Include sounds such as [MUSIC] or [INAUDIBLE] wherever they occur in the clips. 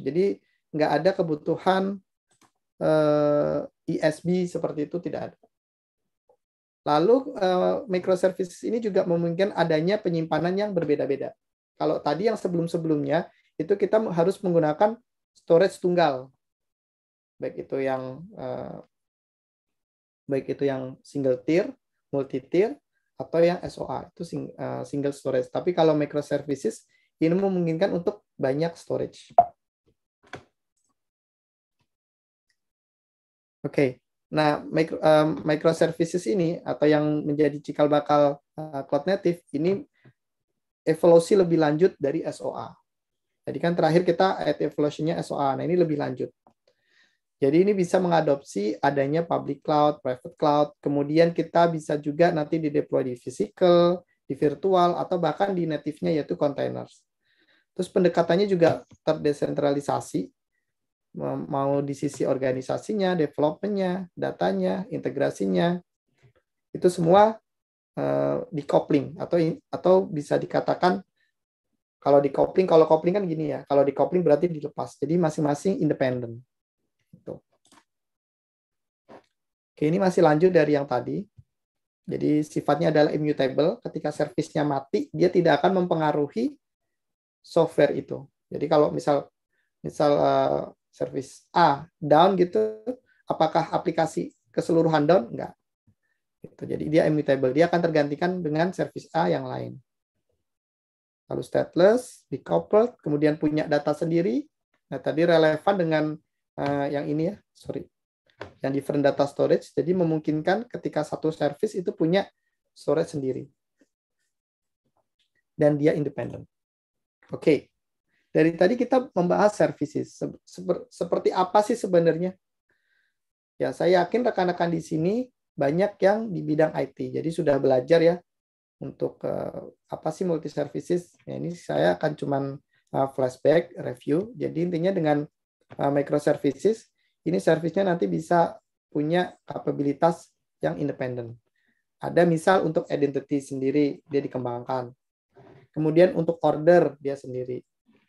Jadi nggak ada kebutuhan eh, ISB seperti itu tidak ada. Lalu eh, microservices ini juga memungkinkan adanya penyimpanan yang berbeda-beda. Kalau tadi yang sebelum-sebelumnya itu kita harus menggunakan storage tunggal, baik itu yang eh, baik itu yang single tier, multi tier, atau yang SOA itu eh, single storage. Tapi kalau microservices ini memungkinkan untuk banyak storage. Oke. Okay. Nah, micro, um, microservices ini atau yang menjadi cikal bakal uh, cloud native ini evolusi lebih lanjut dari SOA. Jadi kan terakhir kita at evolusinya SOA. Nah, ini lebih lanjut. Jadi ini bisa mengadopsi adanya public cloud, private cloud. Kemudian kita bisa juga nanti dideploy di physical, di virtual, atau bahkan di native-nya yaitu containers. Terus pendekatannya juga terdesentralisasi mau di sisi organisasinya, developmentnya, datanya, integrasinya, itu semua uh, eh, dikopling atau atau bisa dikatakan kalau dikopling, kalau kopling kan gini ya, kalau dikopling berarti dilepas. Jadi masing-masing independen. Gitu. Oke, ini masih lanjut dari yang tadi. Jadi sifatnya adalah immutable. Ketika servisnya mati, dia tidak akan mempengaruhi software itu. Jadi kalau misal misal eh, service A down gitu apakah aplikasi keseluruhan down enggak gitu. jadi dia immutable dia akan tergantikan dengan service A yang lain lalu stateless decoupled kemudian punya data sendiri nah tadi relevan dengan uh, yang ini ya sorry yang different data storage jadi memungkinkan ketika satu service itu punya storage sendiri dan dia independen oke okay. Dari tadi kita membahas services seperti apa sih sebenarnya? Ya, saya yakin rekan-rekan di sini banyak yang di bidang IT. Jadi sudah belajar ya untuk eh, apa sih multi services. Ya, ini saya akan cuman eh, flashback review. Jadi intinya dengan eh, microservices ini servicenya nanti bisa punya kapabilitas yang independen. Ada misal untuk identity sendiri dia dikembangkan. Kemudian untuk order dia sendiri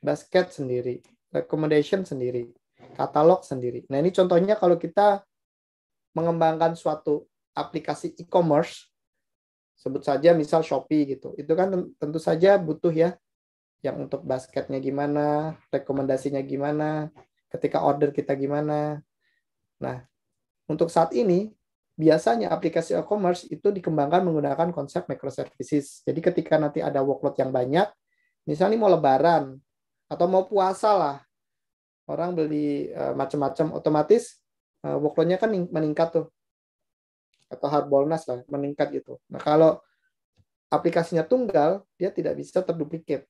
basket sendiri, recommendation sendiri, katalog sendiri. Nah, ini contohnya kalau kita mengembangkan suatu aplikasi e-commerce, sebut saja misal Shopee gitu. Itu kan tentu saja butuh ya yang untuk basketnya gimana, rekomendasinya gimana, ketika order kita gimana. Nah, untuk saat ini biasanya aplikasi e-commerce itu dikembangkan menggunakan konsep microservices. Jadi ketika nanti ada workload yang banyak, misalnya mau lebaran, atau mau puasa lah orang beli eh, macam-macam otomatis uh, eh, nya kan meningkat tuh atau hard bonus lah meningkat gitu nah kalau aplikasinya tunggal dia tidak bisa terduplikat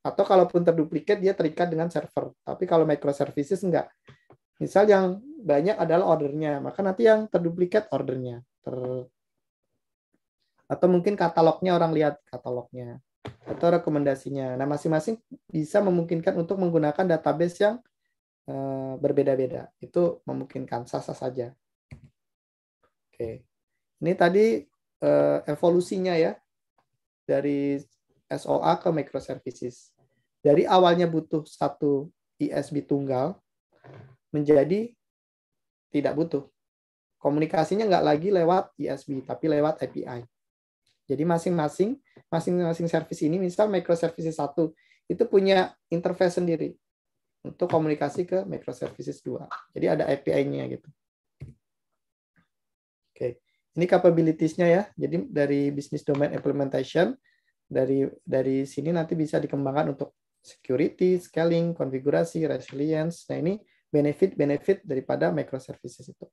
atau kalaupun terduplikat dia terikat dengan server tapi kalau microservices enggak misal yang banyak adalah ordernya maka nanti yang terduplikat ordernya ter atau mungkin katalognya orang lihat katalognya atau rekomendasinya. Nah, masing-masing bisa memungkinkan untuk menggunakan database yang eh, berbeda-beda. Itu memungkinkan sah-sah saja. Oke. Ini tadi eh, evolusinya ya dari SOA ke microservices. Dari awalnya butuh satu ISB tunggal menjadi tidak butuh. Komunikasinya nggak lagi lewat ISB, tapi lewat API. Jadi masing-masing masing-masing service ini misal microservices satu itu punya interface sendiri untuk komunikasi ke microservices 2. Jadi ada API-nya gitu. Oke. Ini capabilities-nya ya. Jadi dari business domain implementation dari dari sini nanti bisa dikembangkan untuk security, scaling, konfigurasi, resilience. Nah, ini benefit-benefit daripada microservices itu.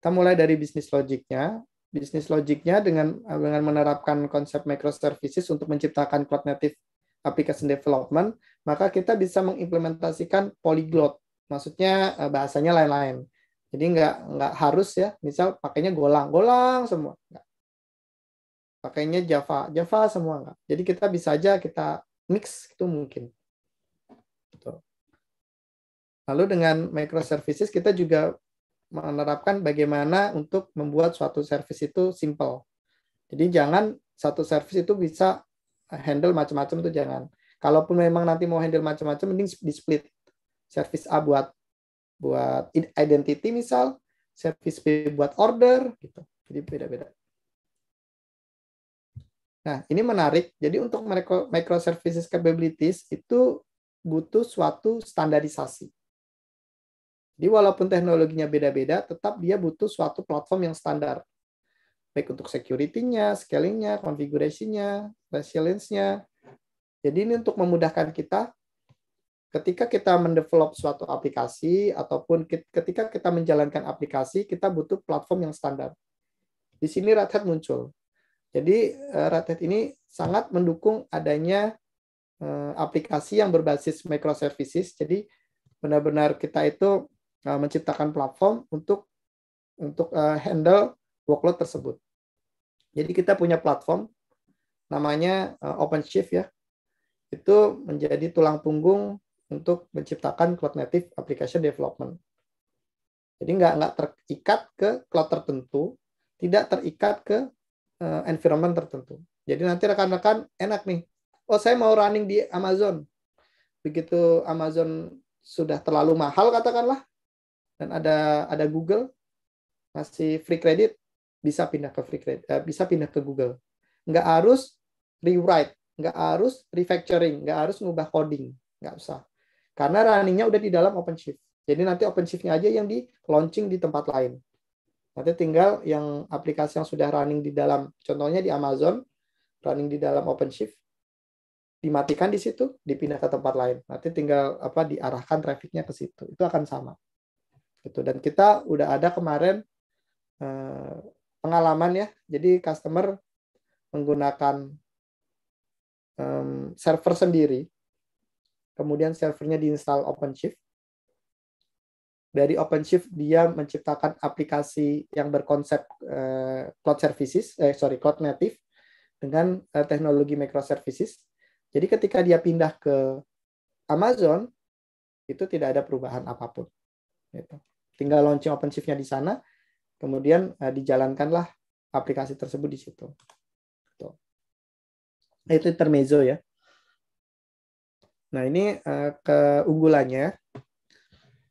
Kita mulai dari bisnis logiknya bisnis logiknya dengan dengan menerapkan konsep microservices untuk menciptakan cloud native application development, maka kita bisa mengimplementasikan polyglot. Maksudnya eh, bahasanya lain-lain. Jadi nggak nggak harus ya, misal pakainya Golang, Golang semua. Nggak. Pakainya Java, Java semua nggak. Jadi kita bisa aja kita mix itu mungkin. Gitu. Lalu dengan microservices kita juga menerapkan bagaimana untuk membuat suatu service itu simple. Jadi jangan satu service itu bisa handle macam-macam itu jangan. Kalaupun memang nanti mau handle macam-macam, mending di split. Service A buat buat identity misal, service B buat order gitu. Jadi beda-beda. Nah, ini menarik. Jadi untuk microservices capabilities itu butuh suatu standarisasi. Jadi walaupun teknologinya beda-beda, tetap dia butuh suatu platform yang standar. Baik untuk security-nya, scaling-nya, configuration-nya, resilience-nya. Jadi ini untuk memudahkan kita ketika kita mendevelop suatu aplikasi ataupun ketika kita menjalankan aplikasi, kita butuh platform yang standar. Di sini Red Hat muncul. Jadi eh, Red Hat ini sangat mendukung adanya eh, aplikasi yang berbasis microservices. Jadi benar-benar kita itu Uh, menciptakan platform untuk untuk uh, handle workload tersebut. Jadi kita punya platform namanya uh, OpenShift ya. Itu menjadi tulang punggung untuk menciptakan cloud native application development. Jadi nggak nggak terikat ke cloud tertentu, tidak terikat ke uh, environment tertentu. Jadi nanti rekan-rekan enak nih. Oh saya mau running di Amazon. Begitu Amazon sudah terlalu mahal katakanlah, dan ada ada Google masih free credit bisa pindah ke free credit eh, bisa pindah ke Google nggak harus rewrite nggak harus refactoring nggak harus ngubah coding nggak usah karena runningnya udah di dalam OpenShift jadi nanti OpenShiftnya aja yang di launching di tempat lain nanti tinggal yang aplikasi yang sudah running di dalam contohnya di Amazon running di dalam OpenShift dimatikan di situ dipindah ke tempat lain nanti tinggal apa diarahkan trafficnya ke situ itu akan sama gitu dan kita udah ada kemarin eh, pengalaman ya jadi customer menggunakan server sendiri kemudian servernya diinstal OpenShift dari OpenShift dia menciptakan aplikasi yang berkonsep eh, cloud services eh sorry cloud native dengan eh, teknologi microservices jadi ketika dia pindah ke Amazon itu tidak ada perubahan apapun Gitu. Tinggal launching OpenShift-nya di sana, kemudian uh, dijalankanlah aplikasi tersebut di situ. Gitu. Itu intermezzo ya. Nah ini uh, keunggulannya.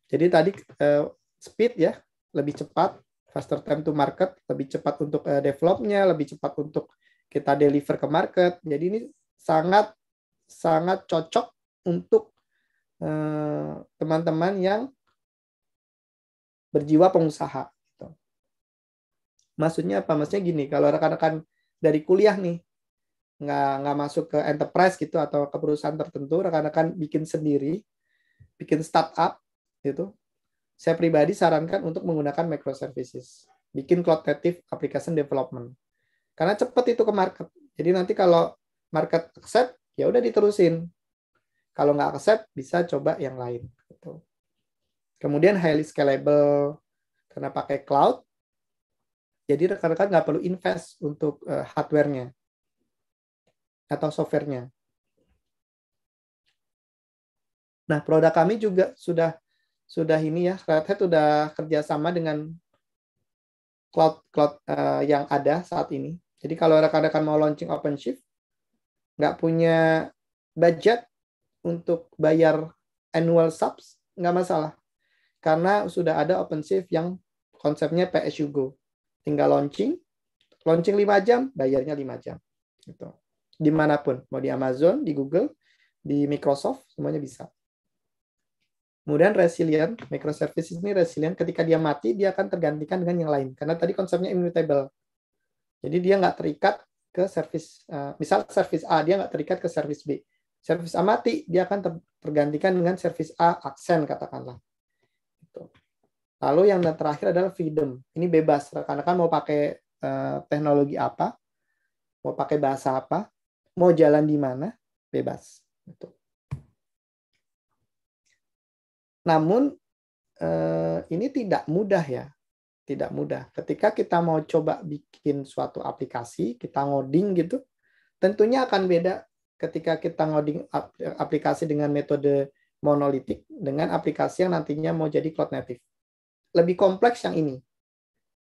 Jadi tadi uh, speed ya lebih cepat, faster time to market, lebih cepat untuk uh, developnya, lebih cepat untuk kita deliver ke market. Jadi ini sangat sangat cocok untuk teman-teman uh, teman -teman yang berjiwa pengusaha. Gitu. Maksudnya apa? Maksudnya gini, kalau rekan-rekan dari kuliah nih nggak nggak masuk ke enterprise gitu atau ke perusahaan tertentu, rekan-rekan bikin sendiri, bikin startup gitu. Saya pribadi sarankan untuk menggunakan microservices, bikin cloud native application development. Karena cepat itu ke market. Jadi nanti kalau market accept, ya udah diterusin. Kalau nggak accept, bisa coba yang lain Kemudian highly scalable karena pakai cloud. Jadi rekan-rekan nggak perlu invest untuk uh, hardware-nya atau software-nya. Nah, produk kami juga sudah sudah ini ya, Red Hat sudah kerjasama dengan cloud cloud uh, yang ada saat ini. Jadi kalau rekan-rekan mau launching OpenShift, nggak punya budget untuk bayar annual subs, nggak masalah karena sudah ada OpenShift yang konsepnya PSU Go. Tinggal launching, launching 5 jam, bayarnya 5 jam. Gitu. Dimanapun, mau di Amazon, di Google, di Microsoft, semuanya bisa. Kemudian resilient, microservice ini resilient. Ketika dia mati, dia akan tergantikan dengan yang lain. Karena tadi konsepnya immutable. Jadi dia nggak terikat ke service, eh, misal service A, dia nggak terikat ke service B. Service A mati, dia akan tergantikan dengan service A aksen katakanlah gitu. Lalu yang terakhir adalah freedom. Ini bebas rekan-rekan mau pakai eh, teknologi apa, mau pakai bahasa apa, mau jalan di mana, bebas. Gitu. Namun eh, ini tidak mudah ya, tidak mudah. Ketika kita mau coba bikin suatu aplikasi, kita ngoding gitu, tentunya akan beda ketika kita ngoding aplikasi dengan metode monolitik dengan aplikasi yang nantinya mau jadi cloud native. Lebih kompleks yang ini.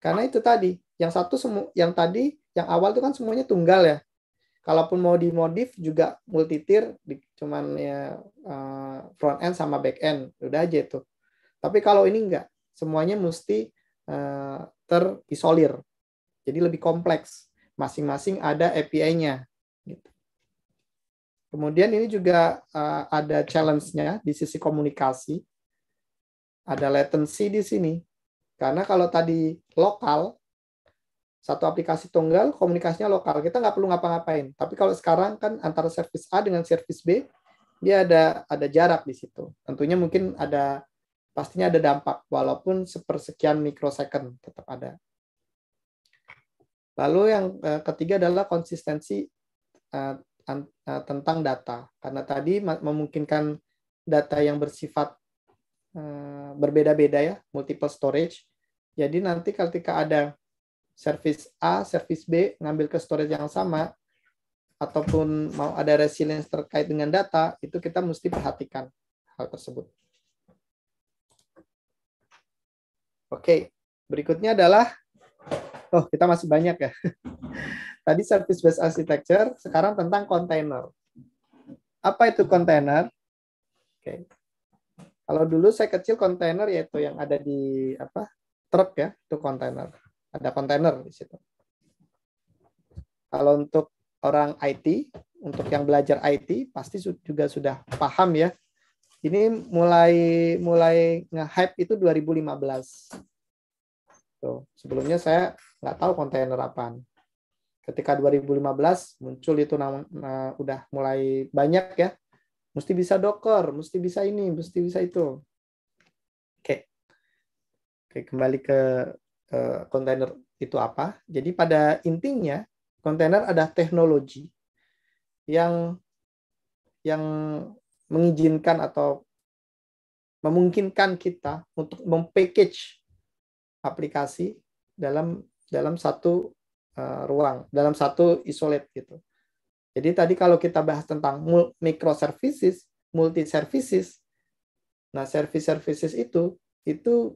Karena itu tadi, yang satu semu yang tadi yang awal itu kan semuanya tunggal ya. Kalaupun mau dimodif juga multi tier cuman ya eh, front end sama back end udah aja itu. Tapi kalau ini enggak, semuanya mesti eh, terisolir. Jadi lebih kompleks. Masing-masing ada API-nya. Kemudian ini juga uh, ada challenge-nya ya, di sisi komunikasi. Ada latency di sini. Karena kalau tadi lokal, satu aplikasi tunggal, komunikasinya lokal. Kita nggak perlu ngapa-ngapain. Tapi kalau sekarang kan antara service A dengan service B, dia ada ada jarak di situ. Tentunya mungkin ada pastinya ada dampak walaupun sepersekian mikrosecond tetap ada. Lalu yang eh, ketiga adalah konsistensi eh, Eh, tentang data karena tadi memungkinkan data yang bersifat eh, berbeda-beda ya multiple storage jadi nanti ketika ada service A service B ngambil ke storage yang sama ataupun mau ada resilience terkait dengan data itu kita mesti perhatikan hal tersebut oke berikutnya adalah oh kita masih banyak ya [LAUGHS] Tadi service based architecture, sekarang tentang container. Apa itu container? Oke. Okay. Kalau dulu saya kecil container yaitu yang ada di apa? truk ya, itu container. Ada container di situ. Kalau untuk orang IT, untuk yang belajar IT pasti juga sudah paham ya. Ini mulai mulai nge-hype itu 2015. Tuh, sebelumnya saya nggak tahu kontainer apaan ketika 2015 muncul itu nah, nah, udah mulai banyak ya mesti bisa docker mesti bisa ini mesti bisa itu oke oke kembali ke kontainer uh, itu apa jadi pada intinya kontainer ada teknologi yang yang mengizinkan atau memungkinkan kita untuk mempackage aplikasi dalam dalam satu Eh, ruang dalam satu isolate gitu. Jadi tadi kalau kita bahas tentang microservices, multi services, nah service services itu itu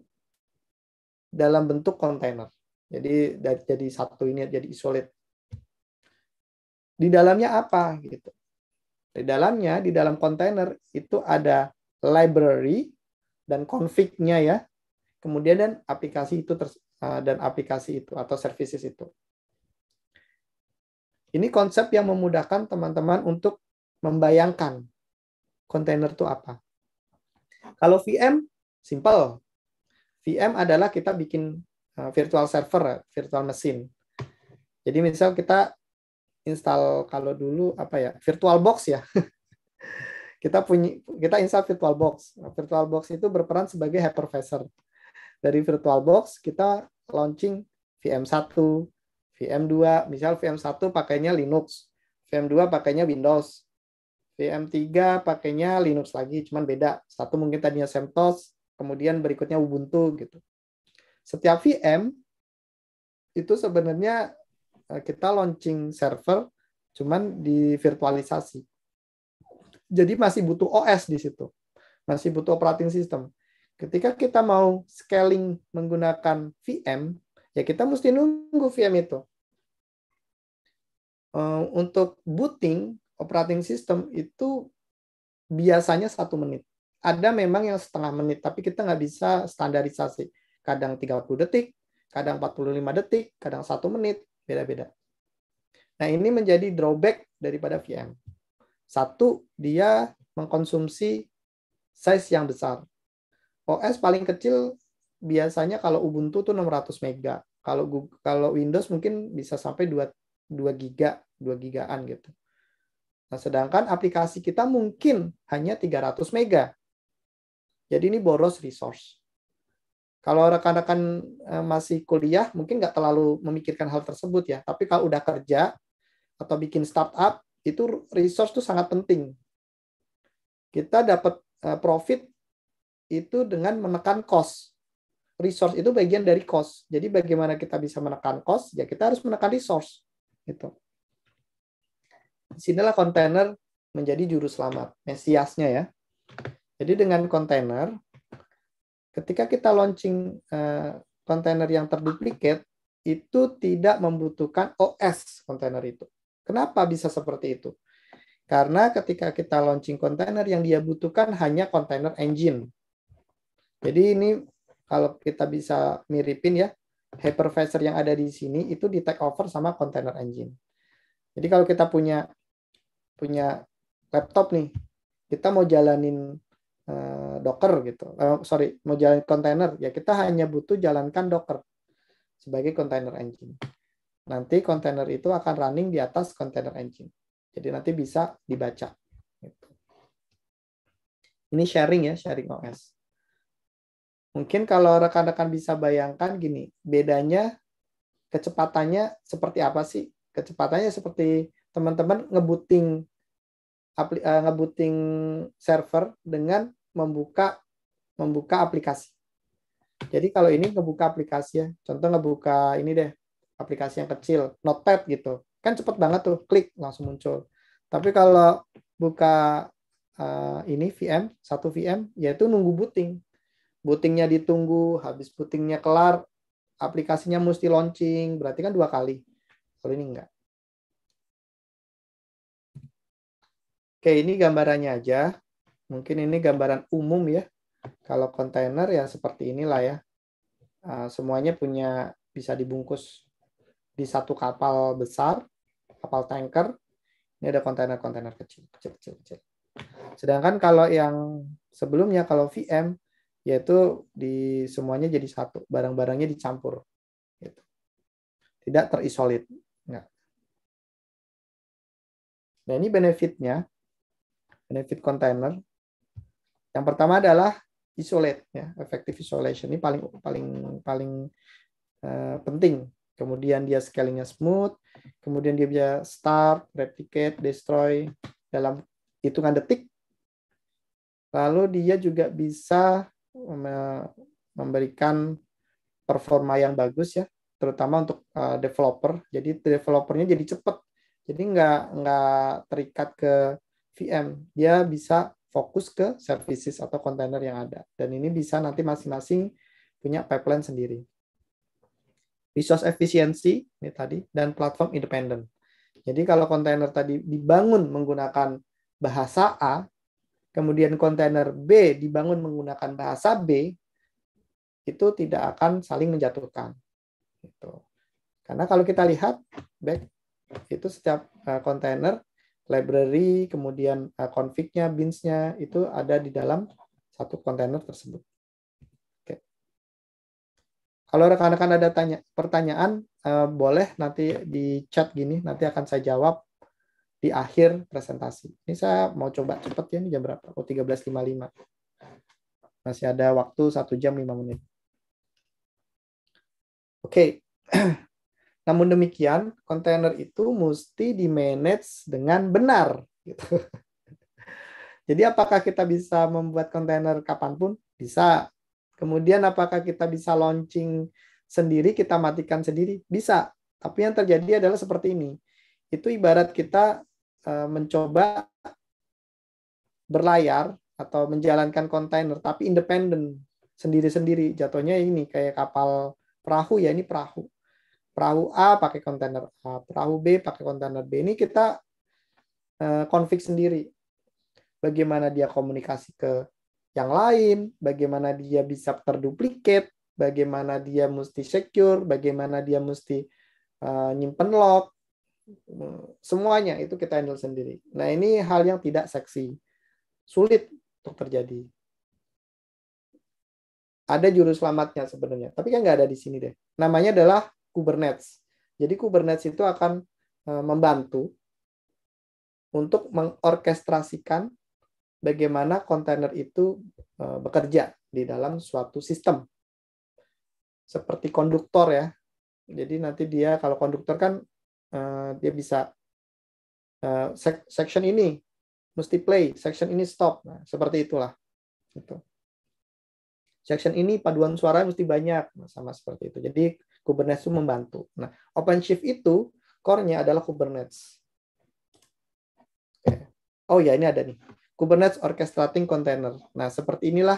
dalam bentuk container. Jadi dari, jadi satu ini jadi isolate. Di dalamnya apa gitu? Di dalamnya di dalam container itu ada library dan config-nya ya. Kemudian dan aplikasi itu eh, dan aplikasi itu atau services itu. Ini konsep yang memudahkan teman-teman untuk membayangkan kontainer itu apa. Kalau VM, simple. VM adalah kita bikin eh, virtual server, virtual mesin. Jadi misal kita install kalau dulu apa ya, virtual box ya. [LAUGHS] kita punya kita install virtual box. Virtual box itu berperan sebagai hypervisor. Dari virtual box kita launching VM1, VM2, misal VM1 pakainya Linux, VM2 pakainya Windows, VM3 pakainya Linux lagi, cuman beda. Satu mungkin tadinya CentOS, kemudian berikutnya Ubuntu gitu. Setiap VM itu sebenarnya eh, kita launching server, cuman di virtualisasi. Jadi masih butuh OS di situ, masih butuh operating system. Ketika kita mau scaling menggunakan VM, ya kita mesti nunggu VM itu. Eh, untuk booting operating system itu biasanya satu menit. Ada memang yang setengah menit, tapi kita nggak bisa standarisasi. Kadang 30 detik, kadang 45 detik, kadang satu menit, beda-beda. Nah ini menjadi drawback daripada VM. Satu, dia mengkonsumsi size yang besar. OS paling kecil biasanya kalau Ubuntu tuh 600 mega. Kalau Google, kalau Windows mungkin bisa sampai 2 2 giga, 2 gigaan gitu. Nah, sedangkan aplikasi kita mungkin hanya 300 mega. Jadi ini boros resource. Kalau rekan-rekan e, masih kuliah, mungkin nggak terlalu memikirkan hal tersebut ya. Tapi kalau udah kerja atau bikin startup, itu resource itu sangat penting. Kita dapat e, profit itu dengan menekan cost. Resource itu bagian dari cost. Jadi bagaimana kita bisa menekan cost? Ya kita harus menekan resource. Gitu. Disinilah kontainer menjadi juru selamat, mesiasnya ya. Jadi dengan kontainer, ketika kita launching eh, kontainer yang terduplikat, itu tidak membutuhkan OS kontainer itu. Kenapa bisa seperti itu? Karena ketika kita launching kontainer yang dia butuhkan hanya kontainer engine. Jadi ini kalau kita bisa miripin ya, hypervisor yang ada di sini itu di take over sama container engine. Jadi kalau kita punya punya laptop nih, kita mau jalanin uh, Docker gitu, uh, sorry, mau jalanin container, ya kita hanya butuh jalankan Docker sebagai container engine. Nanti container itu akan running di atas container engine. Jadi nanti bisa dibaca. Gitu. Ini sharing ya, sharing OS. Mungkin kalau rekan-rekan bisa bayangkan gini, bedanya kecepatannya seperti apa sih? Kecepatannya seperti teman-teman ngebooting eh, ngebooting server dengan membuka membuka aplikasi. Jadi kalau ini ngebuka aplikasi ya, contoh ngebuka ini deh, aplikasi yang kecil, Notepad gitu. Kan cepet banget tuh, klik langsung muncul. Tapi kalau buka uh, ini VM, satu VM, yaitu nunggu booting bootingnya ditunggu, habis bootingnya kelar, aplikasinya mesti launching, berarti kan dua kali. Kalau ini enggak. Oke, ini gambarannya aja. Mungkin ini gambaran umum ya. Kalau kontainer ya seperti inilah ya. Ah, semuanya punya bisa dibungkus di satu kapal besar, kapal tanker. Ini ada kontainer-kontainer kecil, kecil, kecil, kecil. Sedangkan kalau yang sebelumnya kalau VM yaitu di semuanya jadi satu, barang-barangnya dicampur. Gitu. Tidak terisolit. Enggak. Nah ini benefitnya, benefit container. Yang pertama adalah isolate, ya, effective isolation ini paling paling paling uh, penting. Kemudian dia scalingnya smooth, kemudian dia bisa start, replicate, destroy dalam hitungan detik. Lalu dia juga bisa memberikan performa yang bagus ya, terutama untuk uh, developer. Jadi developernya jadi cepat, jadi nggak nggak terikat ke VM, dia bisa fokus ke services atau kontainer yang ada. Dan ini bisa nanti masing-masing punya pipeline sendiri. Resource efficiency ini tadi dan platform independent Jadi kalau kontainer tadi dibangun menggunakan bahasa A, kemudian kontainer B dibangun menggunakan bahasa B, itu tidak akan saling menjatuhkan. Gitu. Karena kalau kita lihat, back itu setiap eh, kontainer, library, kemudian eh, config-nya, bins-nya, itu ada di dalam satu kontainer tersebut. Oke. Kalau rekan-rekan ada tanya, pertanyaan, eh, boleh nanti di chat gini, nanti akan saya jawab di akhir presentasi. Ini saya mau coba cepat ya, ini jam berapa? Oh, 13.55. Masih ada waktu 1 jam 5 menit. Oke. Okay. [CLEARS THROAT] Namun demikian, kontainer itu mesti di-manage dengan benar. Gitu. [LAUGHS] Jadi apakah kita bisa membuat kontainer kapanpun? Bisa. Kemudian apakah kita bisa launching sendiri, kita matikan sendiri? Bisa. Tapi yang terjadi adalah seperti ini. Itu ibarat kita Eh, mencoba berlayar atau menjalankan kontainer tapi independen sendiri-sendiri jatuhnya ini kayak kapal perahu ya ini perahu perahu A pakai kontainer A perahu B pakai kontainer B ini kita eh, konflik sendiri bagaimana dia komunikasi ke yang lain bagaimana dia bisa terduplikat bagaimana dia mesti secure bagaimana dia mesti eh, nyimpen log semuanya itu kita handle sendiri. Nah, ini hal yang tidak seksi. Sulit untuk terjadi. Ada juru selamatnya sebenarnya, tapi kan nggak ada di sini deh. Namanya adalah Kubernetes. Jadi Kubernetes itu akan e, membantu untuk mengorkestrasikan bagaimana kontainer itu e, bekerja di dalam suatu sistem. Seperti konduktor ya. Jadi nanti dia kalau konduktor kan Eh, dia bisa uh, sek section ini mesti play, section ini stop. Nah, seperti itulah. Gitu. Section ini paduan suara mesti banyak, nah, sama seperti itu. Jadi Kubernetes itu membantu. Nah, OpenShift itu core-nya adalah Kubernetes. Oh ya, ini ada nih. Kubernetes orchestrating container. Nah, seperti inilah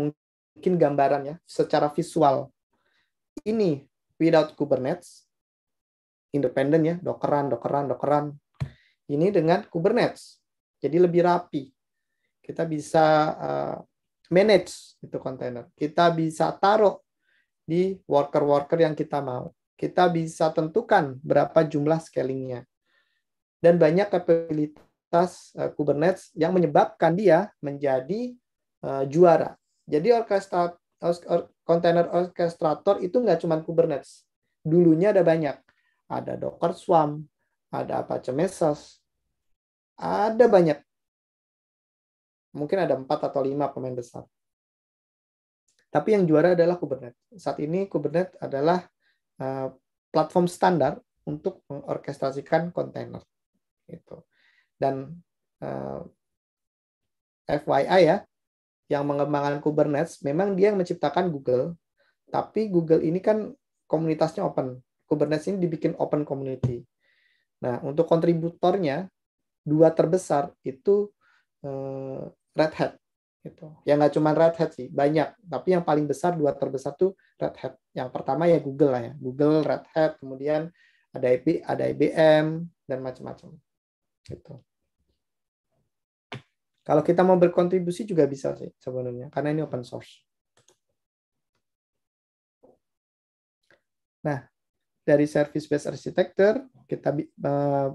mungkin gambarannya secara visual. Ini without Kubernetes, independen ya, dokeran, dokeran, dokeran. Ini dengan Kubernetes. Jadi lebih rapi. Kita bisa uh, manage itu kontainer. Kita bisa taruh di worker-worker yang kita mau. Kita bisa tentukan berapa jumlah scalingnya. Dan banyak kapabilitas uh, Kubernetes yang menyebabkan dia menjadi uh, juara. Jadi orkestrat, kontainer or, orkestrator itu nggak cuma Kubernetes. Dulunya ada banyak ada Docker Swarm, ada Apache Mesos, ada banyak. Mungkin ada empat atau lima pemain besar. Tapi yang juara adalah Kubernetes. Saat ini Kubernetes adalah eh, platform standar untuk mengorkestrasikan kontainer. Itu Dan eh, FYI ya, yang mengembangkan Kubernetes memang dia yang menciptakan Google, tapi Google ini kan komunitasnya open. Kubernetes ini dibikin open community. Nah, untuk kontributornya dua terbesar itu eh, Red Hat gitu. Ya nggak cuma Red Hat sih, banyak. Tapi yang paling besar dua terbesar tuh Red Hat. Yang pertama ya Google lah ya, Google, Red Hat, kemudian ada IP, ada IBM dan macam-macam. Gitu. Kalau kita mau berkontribusi juga bisa sih sebenarnya, karena ini open source. Nah, dari service based architecture, kita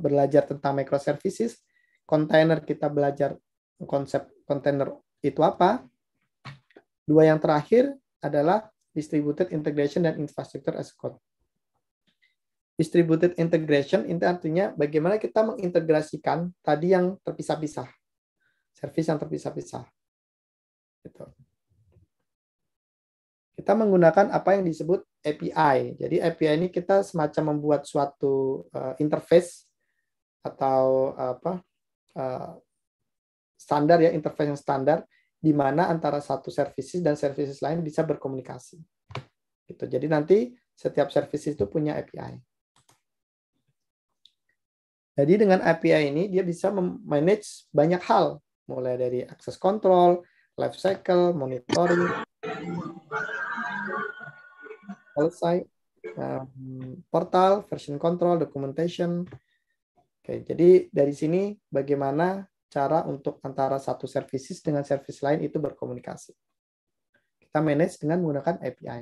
belajar tentang microservices, container kita belajar konsep container itu apa. Dua yang terakhir adalah distributed integration dan infrastructure as code. Distributed integration itu artinya bagaimana kita mengintegrasikan tadi yang terpisah-pisah, service yang terpisah-pisah. Gitu. Kita menggunakan apa yang disebut API. Jadi API ini kita semacam membuat suatu uh, interface atau apa uh, standar ya interface yang standar di mana antara satu services dan services lain bisa berkomunikasi. Gitu. Jadi nanti setiap services itu punya API. Jadi dengan API ini dia bisa manage banyak hal, mulai dari access control, life cycle, monitoring, selesai um, portal, version control, documentation. Oke, jadi dari sini bagaimana cara untuk antara satu services dengan service lain itu berkomunikasi. Kita manage dengan menggunakan API.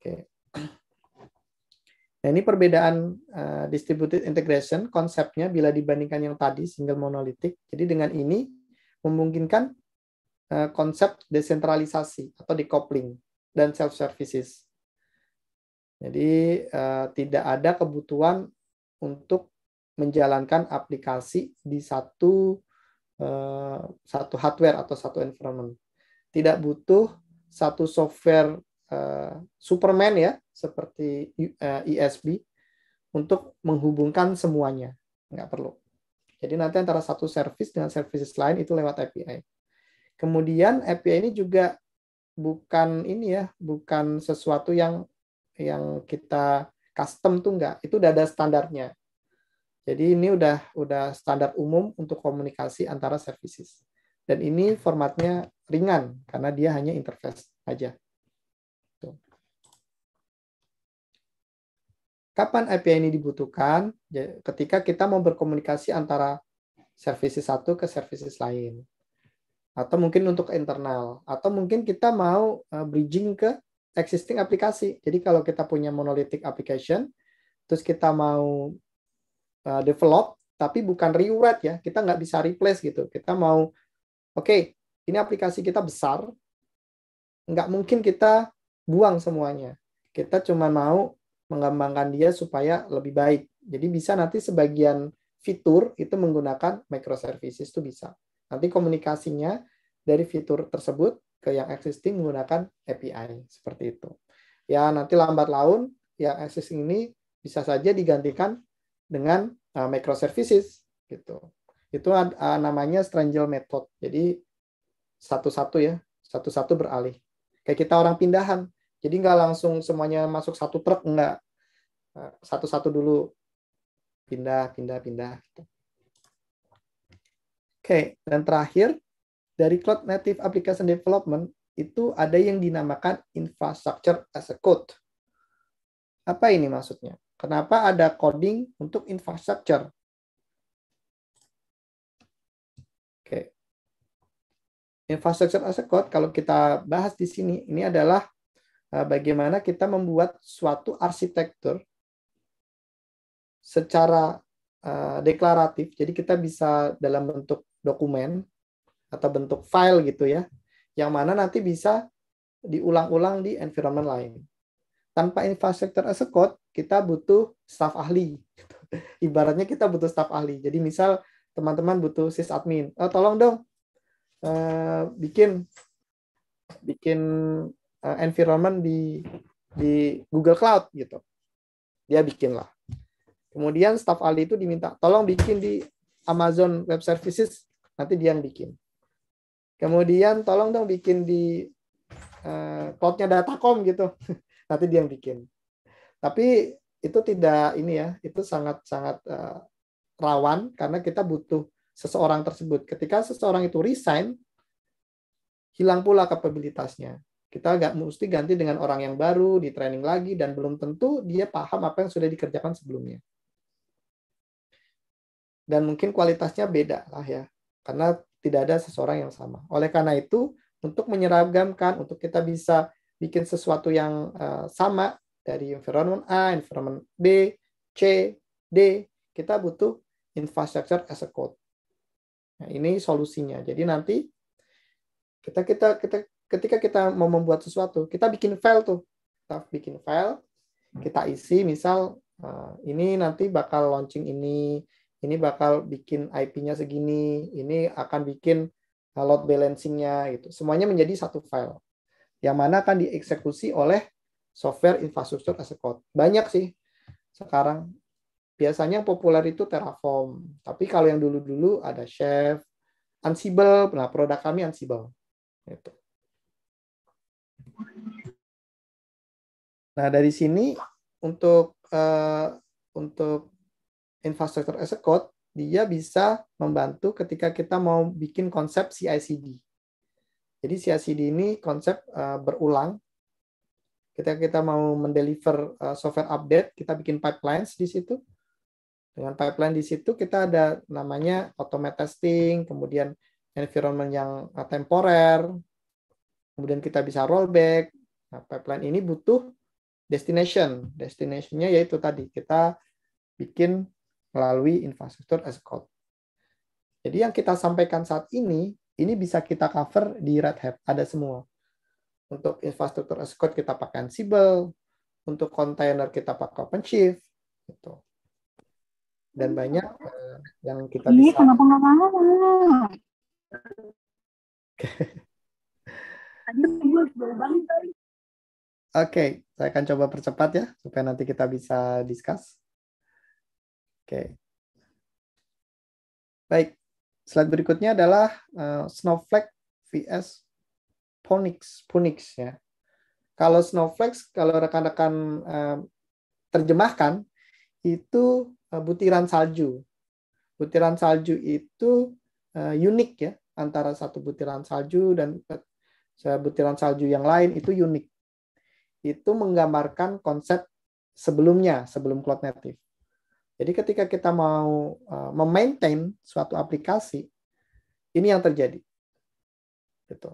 Oke. Nah, ini perbedaan uh, distributed integration konsepnya bila dibandingkan yang tadi single monolithic. Jadi dengan ini memungkinkan uh, konsep desentralisasi atau decoupling dan self services. Jadi eh, tidak ada kebutuhan untuk menjalankan aplikasi di satu eh, satu hardware atau satu environment. Tidak butuh satu software eh, Superman ya seperti ESB eh, e untuk menghubungkan semuanya. Nggak perlu. Jadi nanti antara satu service dengan services lain itu lewat API. Kemudian API ini juga bukan ini ya, bukan sesuatu yang yang kita custom tuh enggak. Itu udah ada standarnya. Jadi ini udah udah standar umum untuk komunikasi antara services. Dan ini formatnya ringan karena dia hanya interface aja. Kapan API ini dibutuhkan? Ketika kita mau berkomunikasi antara services satu ke services lain atau mungkin untuk internal atau mungkin kita mau eh, bridging ke existing aplikasi. Jadi kalau kita punya monolithic application terus kita mau eh, develop tapi bukan rewrite ya, kita nggak bisa replace gitu. Kita mau oke, okay, ini aplikasi kita besar nggak mungkin kita buang semuanya. Kita cuma mau mengembangkan dia supaya lebih baik. Jadi bisa nanti sebagian fitur itu menggunakan microservices itu bisa. Nanti komunikasinya dari fitur tersebut ke yang existing menggunakan API seperti itu. Ya, nanti lambat laun yang existing ini bisa saja digantikan dengan uh, microservices gitu. Itu uh, namanya strangle method. Jadi satu-satu ya, satu-satu beralih. Kayak kita orang pindahan. Jadi nggak langsung semuanya masuk satu truk, nggak. Uh, satu-satu dulu pindah, pindah, pindah. Gitu. Oke, dan terakhir dari Cloud Native Application Development itu ada yang dinamakan infrastructure as a code. Apa ini maksudnya? Kenapa ada coding untuk infrastructure? Oke. Infrastructure as a code kalau kita bahas di sini ini adalah eh, bagaimana kita membuat suatu arsitektur secara eh, deklaratif. Jadi kita bisa dalam bentuk dokumen atau bentuk file gitu ya, yang mana nanti bisa diulang-ulang di environment lain. Tanpa infrastructure as a code, kita butuh staff ahli. [LAUGHS] Ibaratnya kita butuh staff ahli. Jadi misal teman-teman butuh sysadmin, oh tolong dong uh, bikin bikin uh, environment di di Google Cloud gitu. Dia bikin lah. Kemudian staff ahli itu diminta tolong bikin di Amazon Web Services Nanti dia yang bikin. Kemudian tolong dong bikin di uh, eh, cloud-nya Datacom gitu. [LAUGHS] Nanti dia yang bikin. Tapi itu tidak ini ya, itu sangat-sangat uh, eh, rawan karena kita butuh seseorang tersebut. Ketika seseorang itu resign, hilang pula kapabilitasnya. Kita agak mesti ganti dengan orang yang baru, di training lagi, dan belum tentu dia paham apa yang sudah dikerjakan sebelumnya. Dan mungkin kualitasnya beda lah ya. Karena tidak ada seseorang yang sama. Oleh karena itu, untuk menyeragamkan, untuk kita bisa bikin sesuatu yang uh, sama dari environment A, environment B, C, D, kita butuh infrastructure as a code. Nah, ini solusinya. Jadi nanti kita kita kita ketika kita mau membuat sesuatu, kita bikin file tuh. Kita bikin file, kita isi misal uh, ini nanti bakal launching ini, ini bakal bikin IP-nya segini, ini akan bikin load balancing-nya gitu. Semuanya menjadi satu file yang mana akan dieksekusi oleh software infrastruktur as a code. Banyak sih sekarang. Biasanya yang populer itu Terraform, tapi kalau yang dulu-dulu ada Chef, Ansible. Nah, produk kami Ansible. Gitu. Nah, dari sini untuk uh, untuk infrastruktur as a code, dia bisa membantu ketika kita mau bikin konsep CI/CD. Jadi CI/CD ini konsep uh, berulang. Ketika kita mau mendeliver uh, software update, kita bikin pipelines di situ. Dengan pipeline di situ kita ada namanya automate testing, kemudian environment yang uh, temporer, kemudian kita bisa rollback. Nah, pipeline ini butuh destination. Destinationnya yaitu tadi kita bikin melalui infrastruktur as code. Jadi yang kita sampaikan saat ini, ini bisa kita cover di Red Hat, ada semua. Untuk infrastruktur as code kita pakai Ansible, untuk container kita pakai OpenShift, gitu. Dan banyak uh, yang kita iya, bisa. kenapa nggak mau? Oke, okay, saya akan coba percepat ya supaya nanti kita bisa discuss. Oke. Baik. Slide berikutnya adalah uh, Snowflake vs Ponix, Ponix ya. Kalau Snowflake kalau rekan-rekan uh, terjemahkan itu uh, butiran salju. Butiran salju itu uh, unik ya antara satu butiran salju dan butiran salju yang lain itu unik. Itu menggambarkan konsep sebelumnya sebelum cloud native jadi ketika kita mau uh, memaintain suatu aplikasi, ini yang terjadi. Gitu.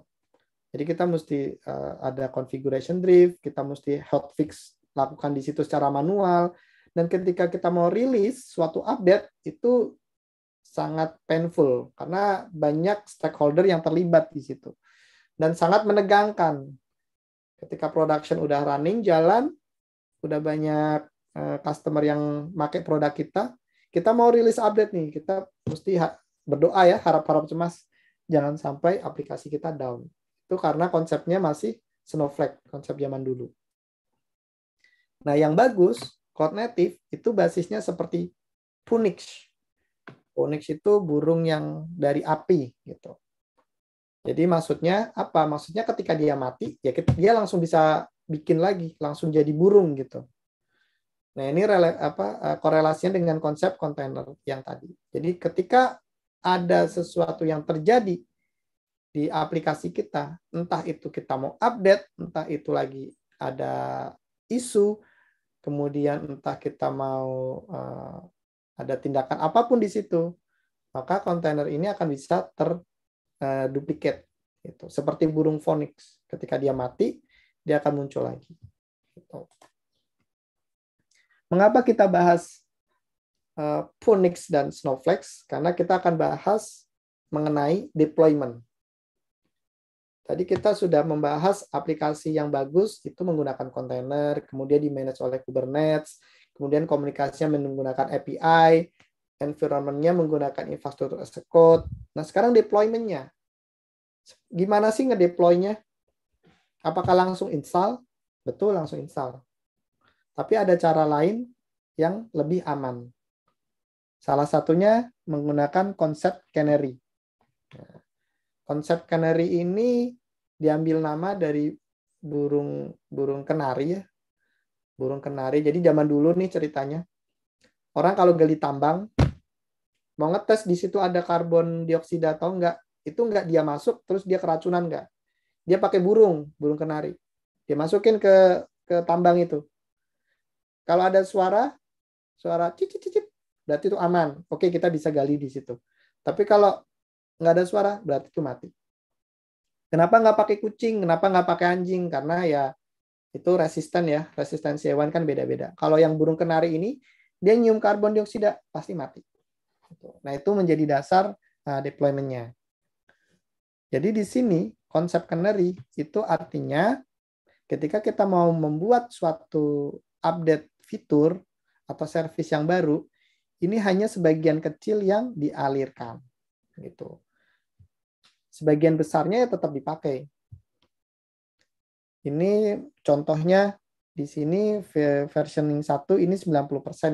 Jadi kita mesti uh, ada configuration drift, kita mesti hotfix lakukan di situ secara manual, dan ketika kita mau rilis suatu update itu sangat painful karena banyak stakeholder yang terlibat di situ dan sangat menegangkan ketika production udah running jalan udah banyak Eh, customer yang pakai produk kita, kita mau rilis update nih, kita mesti berdoa ya, harap-harap cemas jangan sampai aplikasi kita down. Itu karena konsepnya masih snowflake, konsep zaman dulu. Nah, yang bagus cloud native itu basisnya seperti Punix. Punix itu burung yang dari api gitu. Jadi maksudnya apa? Maksudnya ketika dia mati, ya dia langsung bisa bikin lagi, langsung jadi burung gitu. Nah, ini rele, apa eh, korelasinya dengan konsep kontainer yang tadi. Jadi ketika ada sesuatu yang terjadi di aplikasi kita, entah itu kita mau update, entah itu lagi ada isu, kemudian entah kita mau uh, ada tindakan apapun di situ, maka kontainer ini akan bisa terduplikat. Eh, uh, itu seperti burung phoenix, ketika dia mati, dia akan muncul lagi. Gitu. Mengapa kita bahas uh, Phoenix dan Snowflakes? Karena kita akan bahas mengenai deployment. Tadi kita sudah membahas aplikasi yang bagus itu menggunakan kontainer, kemudian di manage oleh Kubernetes, kemudian komunikasinya menggunakan API, environment-nya menggunakan infrastruktur as a code. Nah, sekarang deployment-nya. Gimana sih ngedeploy-nya? Apakah langsung install? Betul, langsung install. Tapi ada cara lain yang lebih aman. Salah satunya menggunakan konsep canary. Nah, konsep canary ini diambil nama dari burung burung kenari ya. Burung kenari. Jadi zaman dulu nih ceritanya. Orang kalau gali tambang mau ngetes di situ ada karbon dioksida atau enggak, itu enggak dia masuk terus dia keracunan enggak. Dia pakai burung, burung kenari. Dia masukin ke ke tambang itu. Kalau ada suara, suara cicip cicip, berarti itu aman. Oke, kita bisa gali di situ. Tapi kalau nggak ada suara, berarti itu mati. Kenapa nggak pakai kucing? Kenapa nggak pakai anjing? Karena ya itu resisten ya, resistensi hewan kan beda-beda. Kalau yang burung kenari ini, dia nyium karbon dioksida, pasti mati. Nah itu menjadi dasar uh, deploymentnya. Jadi di sini konsep kenari itu artinya ketika kita mau membuat suatu update fitur atau servis yang baru, ini hanya sebagian kecil yang dialirkan. Gitu. Sebagian besarnya ya tetap dipakai. Ini contohnya di sini versioning 1 ini 90%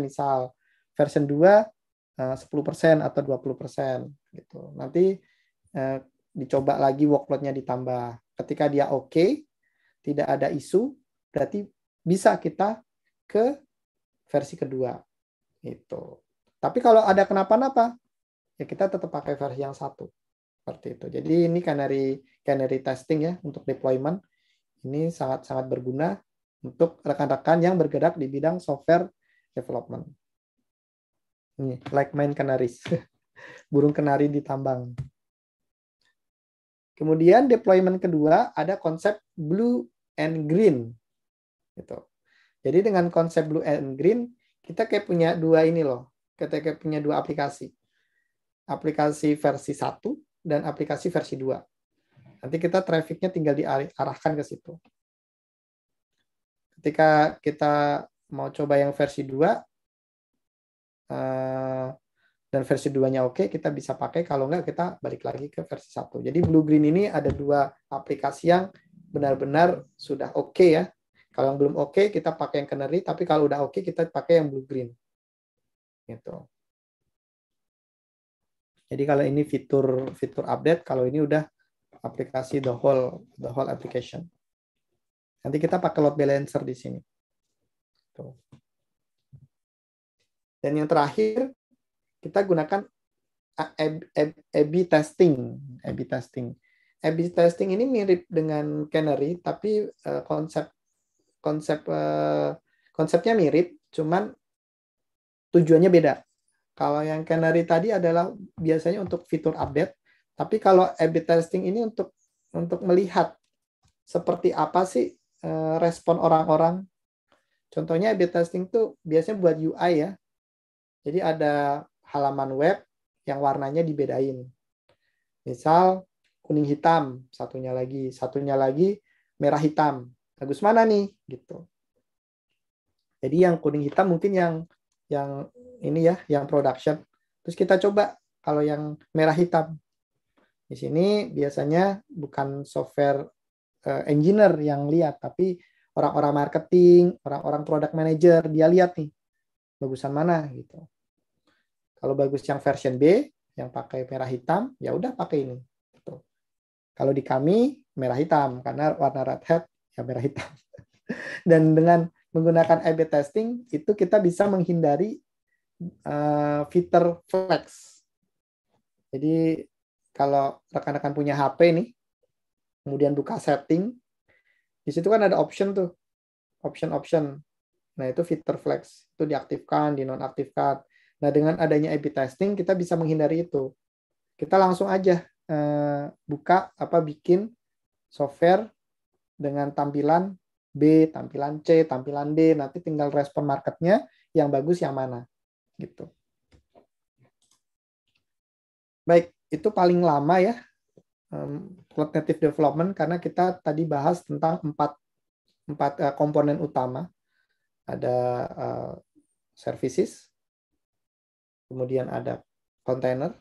misal. Version 2 10% eh, atau 20% gitu. Nanti eh, dicoba lagi workloadnya ditambah. Ketika dia oke, okay, tidak ada isu, berarti bisa kita ke versi kedua itu. Tapi kalau ada kenapa-napa, ya kita tetap pakai versi yang satu seperti itu. Jadi ini canary canary testing ya untuk deployment ini sangat sangat berguna untuk rekan-rekan yang bergerak di bidang software development. Ini like main canaries, [LAUGHS] burung kenari di tambang. Kemudian deployment kedua ada konsep blue and green. Gitu. Jadi dengan konsep blue and green, kita kayak punya dua ini loh. Kita kayak punya dua aplikasi. Aplikasi versi 1 dan aplikasi versi 2. Nanti kita trafficnya tinggal diarahkan ke situ. Ketika kita mau coba yang versi 2, eh, dan versi 2-nya oke, okay, kita bisa pakai. Kalau enggak, kita balik lagi ke versi 1. Jadi Blue Green ini ada dua aplikasi yang benar-benar sudah oke okay ya kalau yang belum oke okay, kita pakai yang canary, tapi kalau udah oke okay, kita pakai yang blue green. Gitu. Jadi kalau ini fitur fitur update, kalau ini udah aplikasi the whole the whole application. Nanti kita pakai load balancer di sini. Tuh. Dan yang terakhir kita gunakan A/B testing, A/B testing. A/B testing ini mirip dengan canary tapi eh, konsep konsep eh, konsepnya mirip, cuman tujuannya beda. Kalau yang canary tadi adalah biasanya untuk fitur update, tapi kalau A/B testing ini untuk untuk melihat seperti apa sih eh, respon orang-orang. Contohnya A/B testing tuh biasanya buat UI ya. Jadi ada halaman web yang warnanya dibedain. Misal kuning hitam satunya lagi, satunya lagi merah hitam. Bagus mana nih gitu. Jadi yang kuning hitam mungkin yang yang ini ya, yang production. Terus kita coba kalau yang merah hitam. Di sini biasanya bukan software eh, engineer yang lihat, tapi orang-orang marketing, orang-orang product manager dia lihat nih bagusan mana gitu. Kalau bagus yang version B yang pakai merah hitam, ya udah pakai ini. Gitu. Kalau di kami merah hitam karena warna red hat kamera hitam. [LAUGHS] Dan dengan menggunakan A/B testing itu kita bisa menghindari uh, fitur flex. Jadi kalau rekan-rekan punya HP nih, kemudian buka setting, di situ kan ada option tuh, option-option. Nah itu fitur flex, itu diaktifkan, dinonaktifkan. Nah dengan adanya A/B testing kita bisa menghindari itu. Kita langsung aja uh, buka apa bikin software dengan tampilan B, tampilan C, tampilan D, nanti tinggal respon marketnya yang bagus yang mana. gitu. Baik, itu paling lama ya cloud native development karena kita tadi bahas tentang empat empat eh, komponen utama ada uh, services kemudian ada container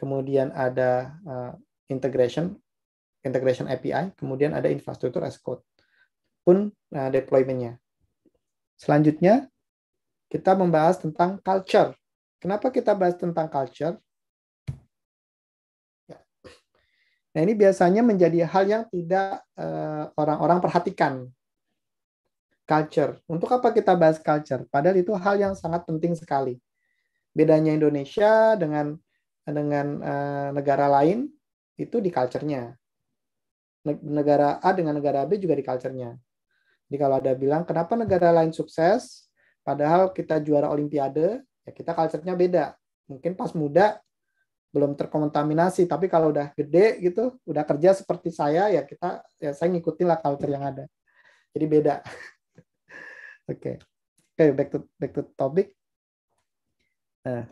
kemudian ada eh, integration integration API, kemudian ada infrastruktur as code pun nah, deploymentnya. Selanjutnya kita membahas tentang culture. Kenapa kita bahas tentang culture? Ya. Nah ini biasanya menjadi hal yang tidak eh, orang-orang uh, perhatikan. Culture. Untuk apa kita bahas culture? Padahal itu hal yang sangat penting sekali. Bedanya Indonesia dengan dengan uh, negara lain itu di culture-nya negara A dengan negara B juga di culture-nya. Jadi kalau ada bilang kenapa negara lain sukses padahal kita juara olimpiade, ya kita culture-nya beda. Mungkin pas muda belum terkontaminasi, tapi kalau udah gede gitu, udah kerja seperti saya ya kita ya saya ngikutin lah culture yang ada. Jadi beda. [LAUGHS] Oke. okay. Oke, okay, back to back to topic. Nah,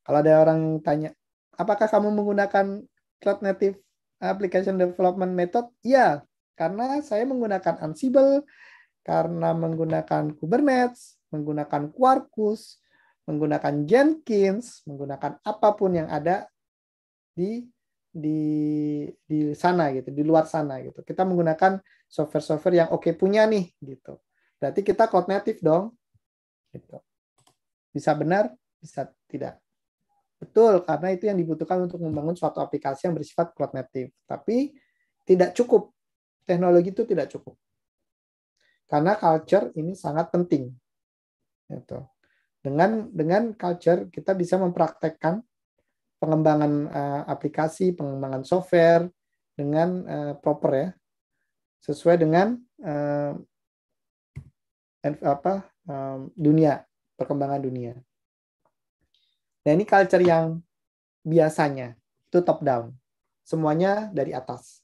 kalau ada orang tanya, apakah kamu menggunakan cloud native application development method? Ya, karena saya menggunakan Ansible, karena menggunakan Kubernetes, menggunakan Quarkus, menggunakan Jenkins, menggunakan apapun yang ada di di di sana gitu, di luar sana gitu. Kita menggunakan software-software yang oke okay punya nih gitu. Berarti kita kognitif native dong. Gitu. Bisa benar, bisa tidak. Betul, karena itu yang dibutuhkan untuk membangun suatu aplikasi yang bersifat cloud native. Tapi tidak cukup. Teknologi itu tidak cukup. Karena culture ini sangat penting. Itu. Dengan dengan culture kita bisa mempraktekkan pengembangan uh, aplikasi, pengembangan software dengan uh, proper ya. Sesuai dengan uh, apa? uh, dunia, perkembangan dunia. Nah ini culture yang biasanya itu top down, semuanya dari atas,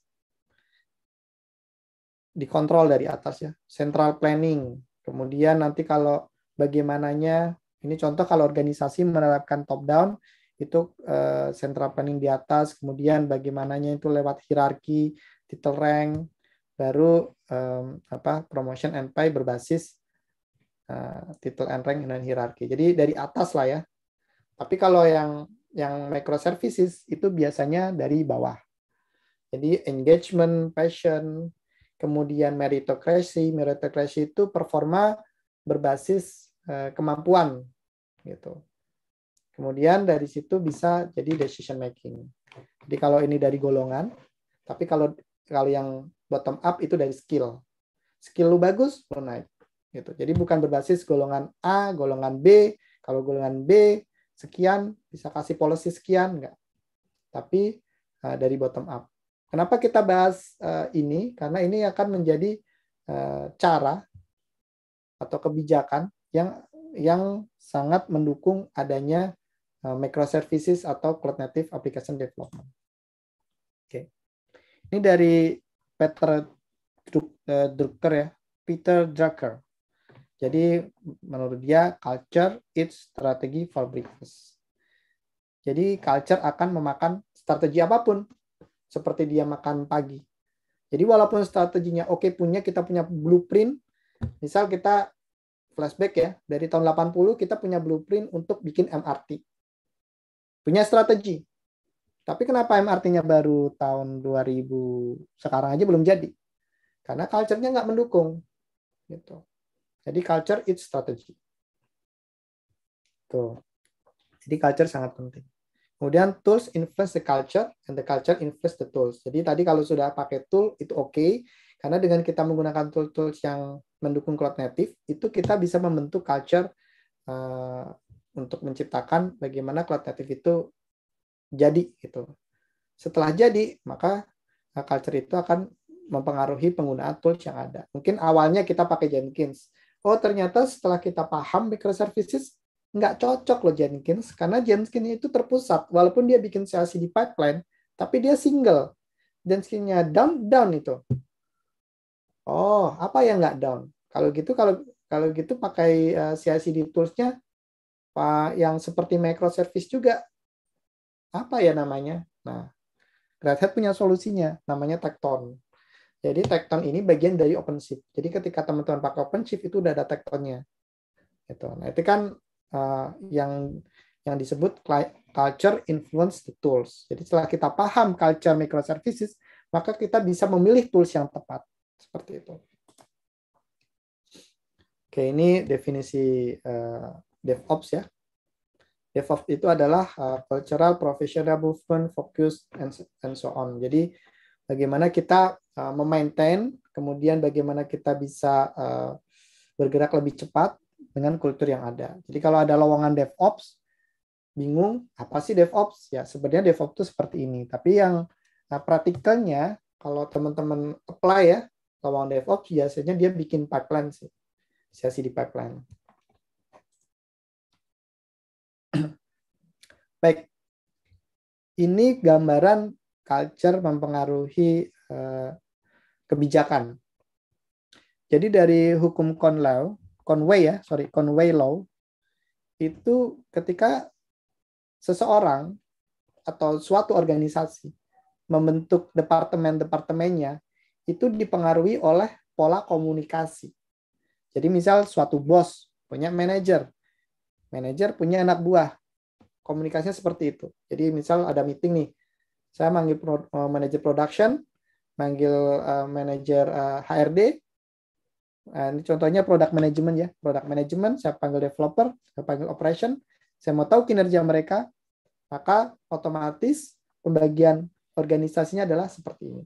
dikontrol dari atas ya, central planning. Kemudian nanti kalau bagaimananya, ini contoh kalau organisasi menerapkan top down itu eh, central planning di atas, kemudian bagaimananya itu lewat hierarki, title rank, baru um, apa promotion and pay berbasis uh, title and rank dan hierarki. Jadi dari atas lah ya tapi kalau yang yang microservices itu biasanya dari bawah. Jadi engagement, passion, kemudian meritocracy meritocracy itu performa berbasis eh, kemampuan gitu. Kemudian dari situ bisa jadi decision making. Jadi kalau ini dari golongan, tapi kalau kalau yang bottom up itu dari skill. Skill lu bagus, lu naik gitu. Jadi bukan berbasis golongan A, golongan B. Kalau golongan B sekian, bisa kasih policy sekian, enggak. Tapi uh, dari bottom up. Kenapa kita bahas uh, ini? Karena ini akan menjadi uh, cara atau kebijakan yang yang sangat mendukung adanya uh, microservices atau cloud native application development. Oke. Okay. Ini dari Peter Drucker ya, Peter Drucker. Jadi menurut dia culture it's strategy for breakfast. Jadi culture akan memakan strategi apapun seperti dia makan pagi. Jadi walaupun strateginya oke okay, punya kita punya blueprint, misal kita flashback ya dari tahun 80 kita punya blueprint untuk bikin MRT. Punya strategi. Tapi kenapa MRT-nya baru tahun 2000 sekarang aja belum jadi? Karena culture-nya nggak mendukung. Gitu. Jadi culture it strategy. Tuh. Jadi culture sangat penting. Kemudian tools influence the culture and the culture influence the tools. Jadi tadi kalau sudah pakai tool itu oke okay, karena dengan kita menggunakan tool-tools yang mendukung cloud native itu kita bisa membentuk culture uh, untuk menciptakan bagaimana cloud native itu jadi gitu. Setelah jadi maka eh, culture itu akan mempengaruhi penggunaan tools yang ada. Mungkin awalnya kita pakai Jenkins, oh ternyata setelah kita paham microservices nggak cocok loh Jenkins karena Jenkins itu terpusat walaupun dia bikin CI di pipeline tapi dia single Jenkinsnya down down itu oh apa yang nggak down kalau gitu kalau kalau gitu pakai eh, CI/CD toolsnya pak yang seperti microservice juga apa ya namanya nah Red Hat punya solusinya namanya Tekton jadi tekton ini bagian dari OpenShift. Jadi ketika teman-teman pakai OpenShift itu udah ada tektonnya. Gitu. Nah itu kan uh, yang yang disebut culture influence the tools. Jadi setelah kita paham culture microservices, maka kita bisa memilih tools yang tepat seperti itu. Oke ini definisi uh, DevOps ya. DevOps itu adalah uh, cultural professional movement focus and so on. Jadi bagaimana kita uh, memaintain, kemudian bagaimana kita bisa uh, bergerak lebih cepat dengan kultur yang ada. Jadi kalau ada lowongan DevOps, bingung apa sih DevOps? Ya sebenarnya DevOps itu seperti ini. Tapi yang nah, praktikalnya kalau teman-teman apply ya lowongan DevOps biasanya dia bikin pipeline sih, sesi di pipeline. Baik, ini gambaran culture mempengaruhi eh, kebijakan. Jadi dari hukum Conlaw, Conway ya, sorry, Conway Law, itu ketika seseorang atau suatu organisasi membentuk departemen-departemennya itu dipengaruhi oleh pola komunikasi. Jadi misal suatu bos punya manajer, manajer punya anak buah, komunikasinya seperti itu. Jadi misal ada meeting nih, saya manggil pro, uh, manajer production, manggil uh, manajer uh, eh, HRD. Nah, ini contohnya product management ya, product management. Saya panggil developer, saya panggil operation. Saya mau tahu kinerja mereka, maka otomatis pembagian organisasinya adalah seperti ini.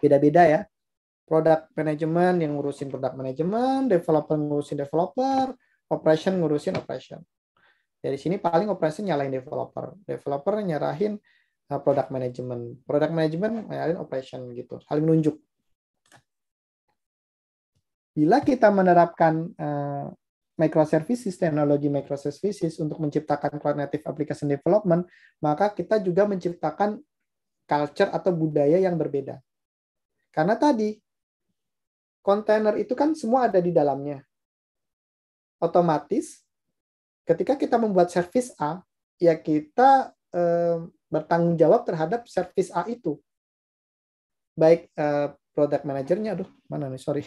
Beda-beda ya. Product management yang ngurusin product management, developer ngurusin developer, operation ngurusin operation. Dari sini paling operation nyalain developer. Developer nyerahin uh, product management. Product management menjalin operation gitu, saling menunjuk Bila kita menerapkan uh, microservices, teknologi microservices untuk menciptakan cloud native application development, maka kita juga menciptakan culture atau budaya yang berbeda. Karena tadi kontainer itu kan semua ada di dalamnya. Otomatis ketika kita membuat service A, ya kita eh, bertanggung jawab terhadap service A itu. Baik uh, product manajernya, aduh mana nih sorry,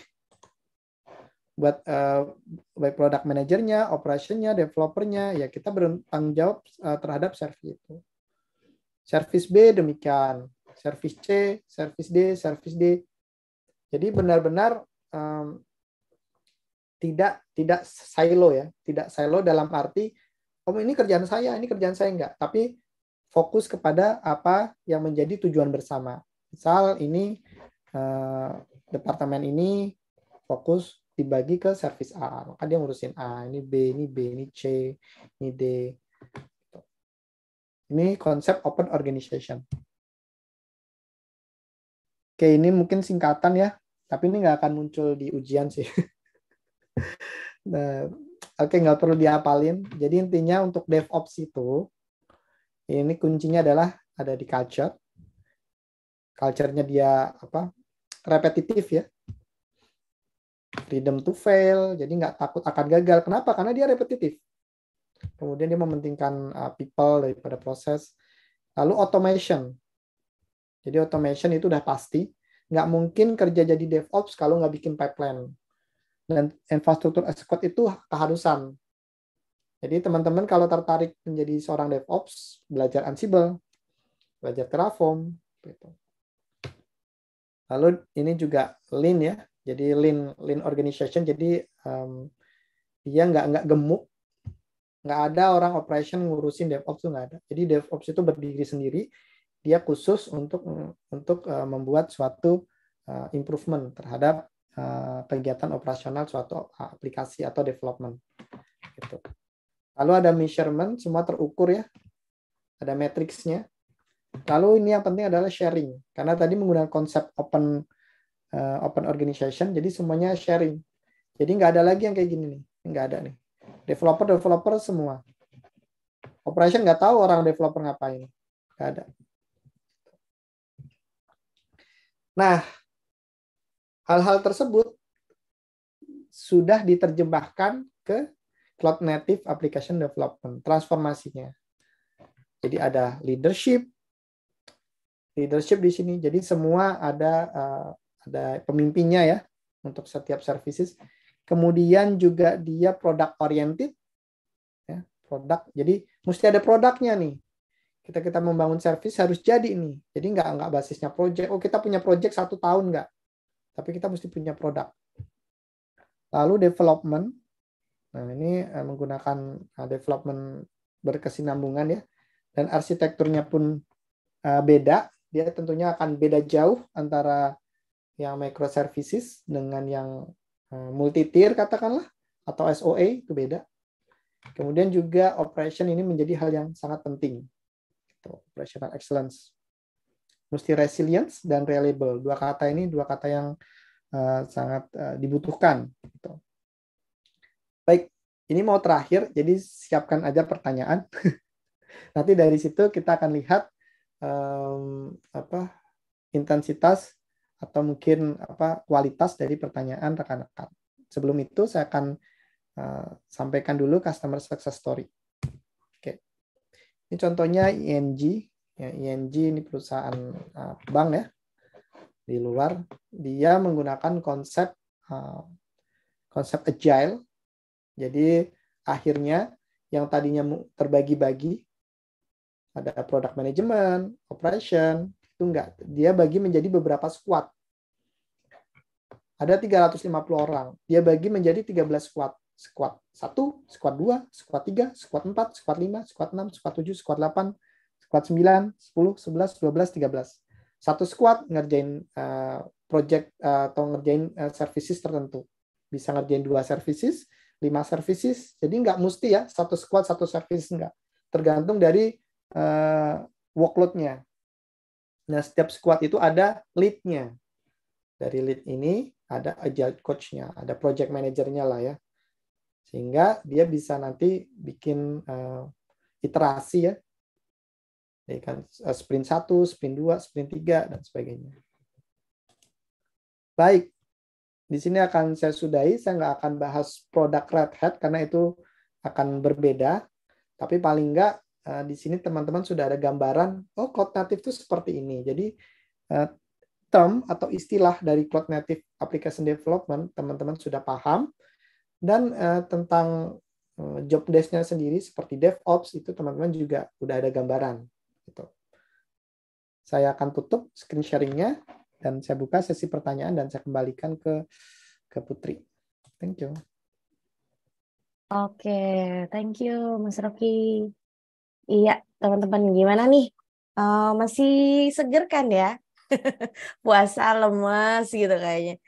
buat uh, baik product manajernya, operationnya, developernya, ya kita bertanggung jawab uh, terhadap service itu. Service B demikian, service C, service D, service D. Jadi benar-benar um, tidak tidak silo ya, tidak silo dalam arti oh ini kerjaan saya, ini kerjaan saya enggak, tapi fokus kepada apa yang menjadi tujuan bersama. Misal ini eh, departemen ini fokus dibagi ke service A, maka dia ngurusin A, ini B, ini B, ini C, ini D. Ini konsep open organization. Oke, ini mungkin singkatan ya, tapi ini nggak akan muncul di ujian sih. [LAUGHS] nah, oke, nggak perlu diapalin. Jadi intinya untuk DevOps itu, ini kuncinya adalah ada di culture culture-nya dia apa repetitif ya freedom to fail jadi nggak takut akan gagal kenapa karena dia repetitif kemudian dia mementingkan uh, people daripada proses lalu automation jadi automation itu udah pasti nggak mungkin kerja jadi DevOps kalau nggak bikin pipeline dan infrastruktur as code itu keharusan jadi teman-teman kalau tertarik menjadi seorang DevOps, belajar Ansible, belajar Terraform, gitu. Lalu ini juga lean ya. Jadi lean lean organization. Jadi um, dia nggak nggak gemuk, nggak ada orang operation ngurusin DevOps itu nggak ada. Jadi DevOps itu berdiri sendiri. Dia khusus untuk untuk uh, membuat suatu uh, improvement terhadap uh, kegiatan operasional suatu aplikasi atau development. Gitu. Lalu ada measurement, semua terukur ya. Ada matriksnya. Lalu ini yang penting adalah sharing. Karena tadi menggunakan konsep open uh, open organization, jadi semuanya sharing. Jadi nggak ada lagi yang kayak gini nih. Nggak ada nih. Developer-developer semua. Operation nggak tahu orang developer ngapain. Nggak ada. Nah, hal-hal tersebut sudah diterjemahkan ke Cloud Native Application Development, transformasinya. Jadi ada leadership, leadership di sini. Jadi semua ada uh, ada pemimpinnya ya untuk setiap services. Kemudian juga dia produk oriented, ya, produk. Jadi mesti ada produknya nih. Kita kita membangun service harus jadi nih. Jadi nggak nggak basisnya project. Oh kita punya project satu tahun nggak? Tapi kita mesti punya produk. Lalu development Nah, ini eh, menggunakan eh, development berkesinambungan ya dan arsitekturnya pun eh, beda, dia tentunya akan beda jauh antara yang microservices dengan yang multi tier katakanlah atau SOA itu beda. Kemudian juga operation ini menjadi hal yang sangat penting. Itu operational excellence. Mesti resilience dan reliable. Dua kata ini dua kata yang sangat dibutuhkan. Gitu. Ini mau terakhir, jadi siapkan aja pertanyaan. [LAUGHS] Nanti dari situ kita akan lihat um, apa intensitas atau mungkin apa kualitas dari pertanyaan rekan-rekan. Sebelum itu saya akan uh, sampaikan dulu customer success story. Oke. Ini contohnya ING. Ya, ING ini perusahaan uh, bank ya di luar. Dia menggunakan konsep uh, konsep agile jadi akhirnya yang tadinya terbagi-bagi ada product management, operation, itu enggak. Dia bagi menjadi beberapa squad. Ada 350 orang. Dia bagi menjadi 13 squad. Squad 1, squad 2, squad 3, squad 4, squad 5, squad 6, squad 7, squad 8, squad 9, 10, 11, 12, 13. Satu squad ngerjain uh, project uh, atau ngerjain uh, services tertentu. Bisa ngerjain dua services, lima services. Jadi nggak mesti ya satu squad satu service nggak. Tergantung dari uh, workloadnya. Nah, setiap squad itu ada leadnya Dari lead ini ada agile coachnya ada project manajernya lah ya. Sehingga dia bisa nanti bikin uh, iterasi ya. Jadi kan eh, sprint satu sprint dua sprint tiga dan sebagainya. Baik, di sini akan saya sudahi, saya nggak akan bahas produk Red Hat karena itu akan berbeda. Tapi paling nggak eh, di sini teman-teman sudah ada gambaran, oh cloud native itu seperti ini. Jadi eh, term atau istilah dari cloud native application development teman-teman sudah paham dan eh, tentang job desk-nya sendiri seperti DevOps itu teman-teman juga udah ada gambaran gitu. Saya akan tutup screen sharingnya. nya dan saya buka sesi pertanyaan dan saya kembalikan ke ke Putri. Thank you. Oke, thank you Mas Rocky. Iya, teman-teman gimana nih? Uh, masih seger kan ya? [LAUGHS] Puasa lemas gitu kayaknya.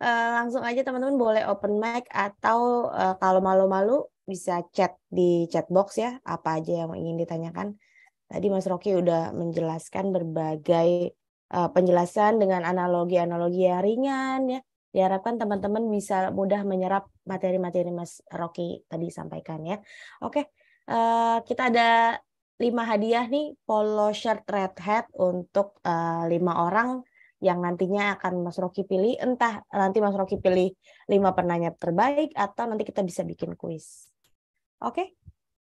Uh, langsung aja teman-teman boleh open mic atau uh, kalau malu-malu bisa chat di chat box ya apa aja yang ingin ditanyakan. Tadi Mas Rocky udah menjelaskan berbagai Eh, penjelasan dengan analogi-analogi yang ringan ya. Diharapkan teman-teman bisa mudah menyerap materi-materi Mas Rocky tadi sampaikan ya. Oke, eh, kita ada lima hadiah nih polo shirt red hat untuk eh, lima orang yang nantinya akan Mas Rocky pilih. Entah nanti Mas Rocky pilih lima penanya terbaik atau nanti kita bisa bikin kuis. Oke,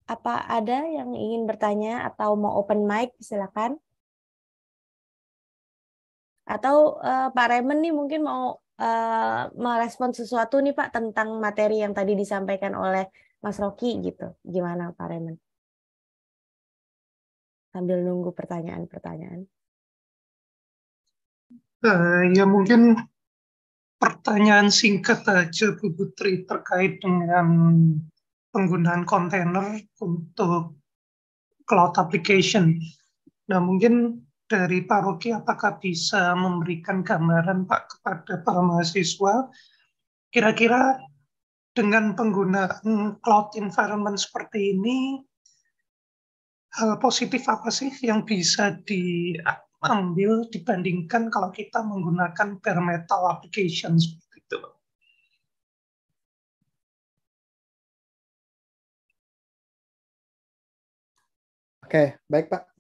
apa ada yang ingin bertanya atau mau open mic silakan. Atau uh, Pak Raymond nih mungkin mau uh, merespon sesuatu nih Pak tentang materi yang tadi disampaikan oleh Mas Rocky gitu. Gimana Pak Raymond? Sambil nunggu pertanyaan-pertanyaan. Uh, ya mungkin pertanyaan singkat aja Bu Putri terkait dengan penggunaan kontainer untuk cloud application. Nah mungkin dari paroki apakah bisa memberikan gambaran Pak kepada para mahasiswa kira-kira dengan penggunaan cloud environment seperti ini hal positif apa sih yang bisa diambil dibandingkan kalau kita menggunakan per metal application seperti itu Oke, baik Pak.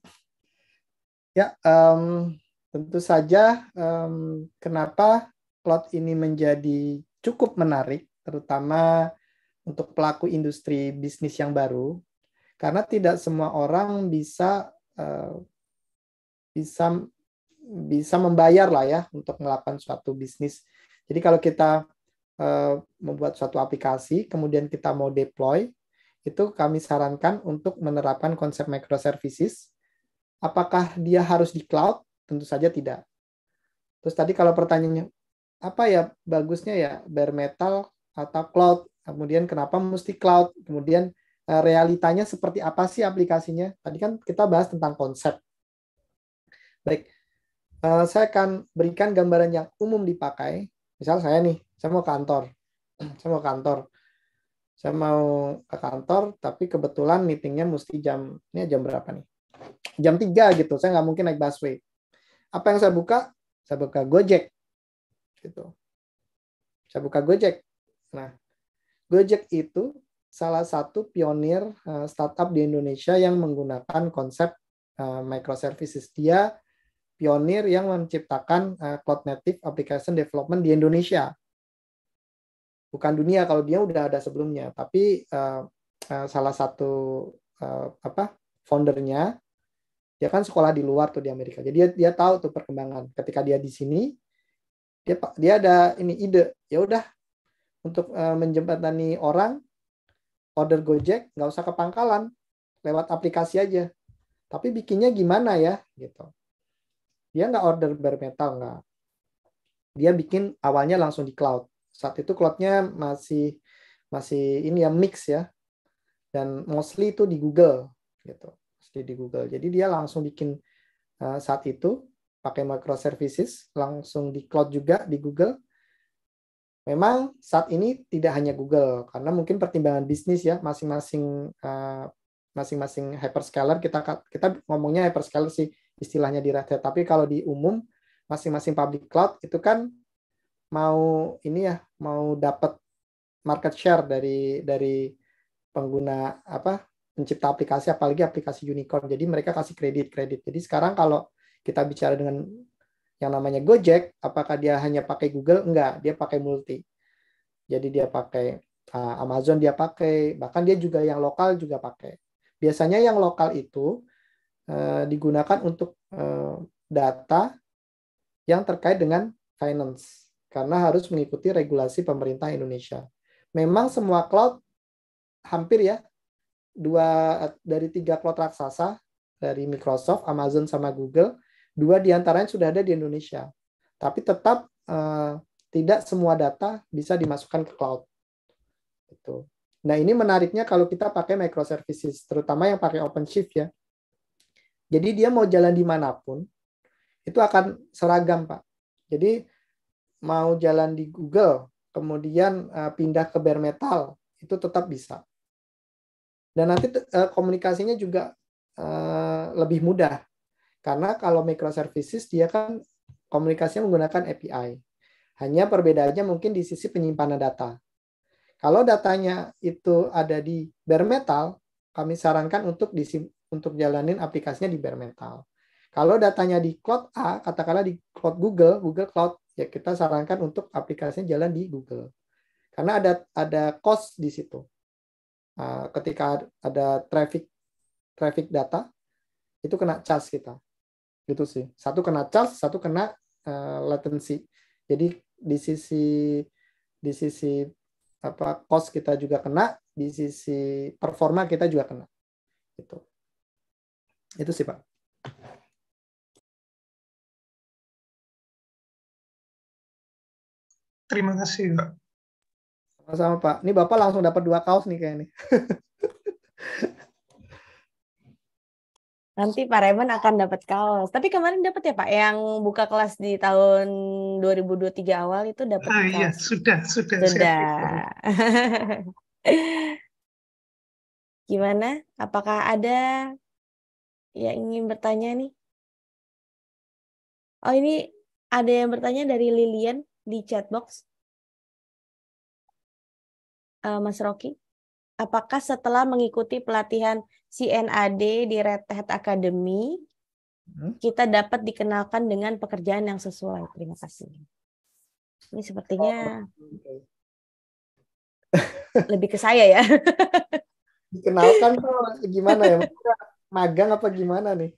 Ya, um, tentu saja um, kenapa plot ini menjadi cukup menarik, terutama untuk pelaku industri bisnis yang baru, karena tidak semua orang bisa uh, bisa bisa membayar lah ya untuk melakukan suatu bisnis. Jadi kalau kita uh, membuat suatu aplikasi, kemudian kita mau deploy, itu kami sarankan untuk menerapkan konsep microservices Apakah dia harus di cloud? Tentu saja tidak. Terus tadi kalau pertanyaannya apa ya bagusnya ya bare metal atau cloud? Kemudian kenapa mesti cloud? Kemudian eh, realitanya seperti apa sih aplikasinya? Tadi kan kita bahas tentang konsep. Baik, eh, saya akan berikan gambaran yang umum dipakai. Misal saya nih, saya mau kantor, [CLEARS THROAT] saya mau kantor, saya mau ke kantor, tapi kebetulan meetingnya mesti jam ini jam berapa nih? jam 3 gitu saya nggak mungkin naik busway apa yang saya buka saya buka Gojek gitu saya buka Gojek nah Gojek itu salah satu pionir eh, startup di Indonesia yang menggunakan konsep eh, microservices dia pionir yang menciptakan uh, cloud native application development di Indonesia bukan dunia kalau dia udah ada sebelumnya tapi salah satu apa foundernya dia kan sekolah di luar tuh di Amerika jadi dia dia tahu tuh perkembangan ketika dia di sini dia dia ada ini ide ya udah untuk uh, menjembatani orang order Gojek nggak usah ke pangkalan lewat aplikasi aja tapi bikinnya gimana ya gitu dia nggak order bare metal nggak dia bikin awalnya langsung di cloud saat itu cloudnya masih masih ini ya mix ya dan mostly itu di Google gitu di, di Google. Jadi dia langsung bikin eh, saat itu pakai microservices, langsung di cloud juga di Google. Memang saat ini tidak hanya Google karena mungkin pertimbangan bisnis ya masing-masing eh, masing-masing hyperscaler kita kita ngomongnya hyperscaler sih istilahnya di Red Hat. Tapi kalau di umum masing-masing public cloud itu kan mau ini ya mau dapat market share dari dari pengguna apa pencipta aplikasi apalagi aplikasi unicorn. Jadi mereka kasih kredit-kredit. Jadi sekarang kalau kita bicara dengan yang namanya Gojek, apakah dia hanya pakai Google? Enggak, dia pakai multi. Jadi dia pakai uh, Amazon dia pakai, bahkan dia juga yang lokal juga pakai. Biasanya yang lokal itu uh, digunakan untuk uh, data yang terkait dengan finance karena harus mengikuti regulasi pemerintah Indonesia. Memang semua cloud hampir ya dua dari tiga cloud raksasa dari Microsoft, Amazon sama Google, dua diantaranya sudah ada di Indonesia. Tapi tetap eh, tidak semua data bisa dimasukkan ke cloud. Itu. Nah ini menariknya kalau kita pakai microservices, terutama yang pakai OpenShift ya. Jadi dia mau jalan dimanapun, itu akan seragam Pak. Jadi mau jalan di Google, kemudian uh, pindah ke bare metal, itu tetap bisa. Dan nanti uh, komunikasinya juga uh, lebih mudah. Karena kalau microservices dia kan komunikasinya menggunakan API. Hanya perbedaannya mungkin di sisi penyimpanan data. Kalau datanya itu ada di bare metal, kami sarankan untuk di, untuk jalanin aplikasinya di bare metal. Kalau datanya di cloud A, katakanlah di cloud Google, Google Cloud, ya kita sarankan untuk aplikasinya jalan di Google. Karena ada ada cost di situ. Ah, ketika ada traffic traffic data itu kena charge kita gitu sih satu kena charge satu kena uh, latency jadi di sisi di sisi apa cost kita juga kena di sisi performa kita juga kena itu itu sih pak terima kasih pak sama-sama Pak. Ini Bapak langsung dapat dua kaos nih kayaknya. [LAUGHS] Nanti Pak Raymond akan dapat kaos. Tapi kemarin dapat ya Pak yang buka kelas di tahun 2023 awal itu dapat ah, Iya, sudah, sudah. Sudah. [LAUGHS] Gimana? Apakah ada yang ingin bertanya nih? Oh, ini ada yang bertanya dari Lilian di chatbox uh, Mas Rocky? Apakah setelah mengikuti pelatihan CNAD di Red Hat Academy, hmm? kita dapat dikenalkan dengan pekerjaan yang sesuai? Terima kasih. Ini sepertinya oh, okay. [LAUGHS] lebih ke saya ya. [LAUGHS] dikenalkan tuh gimana ya? Magang apa gimana nih?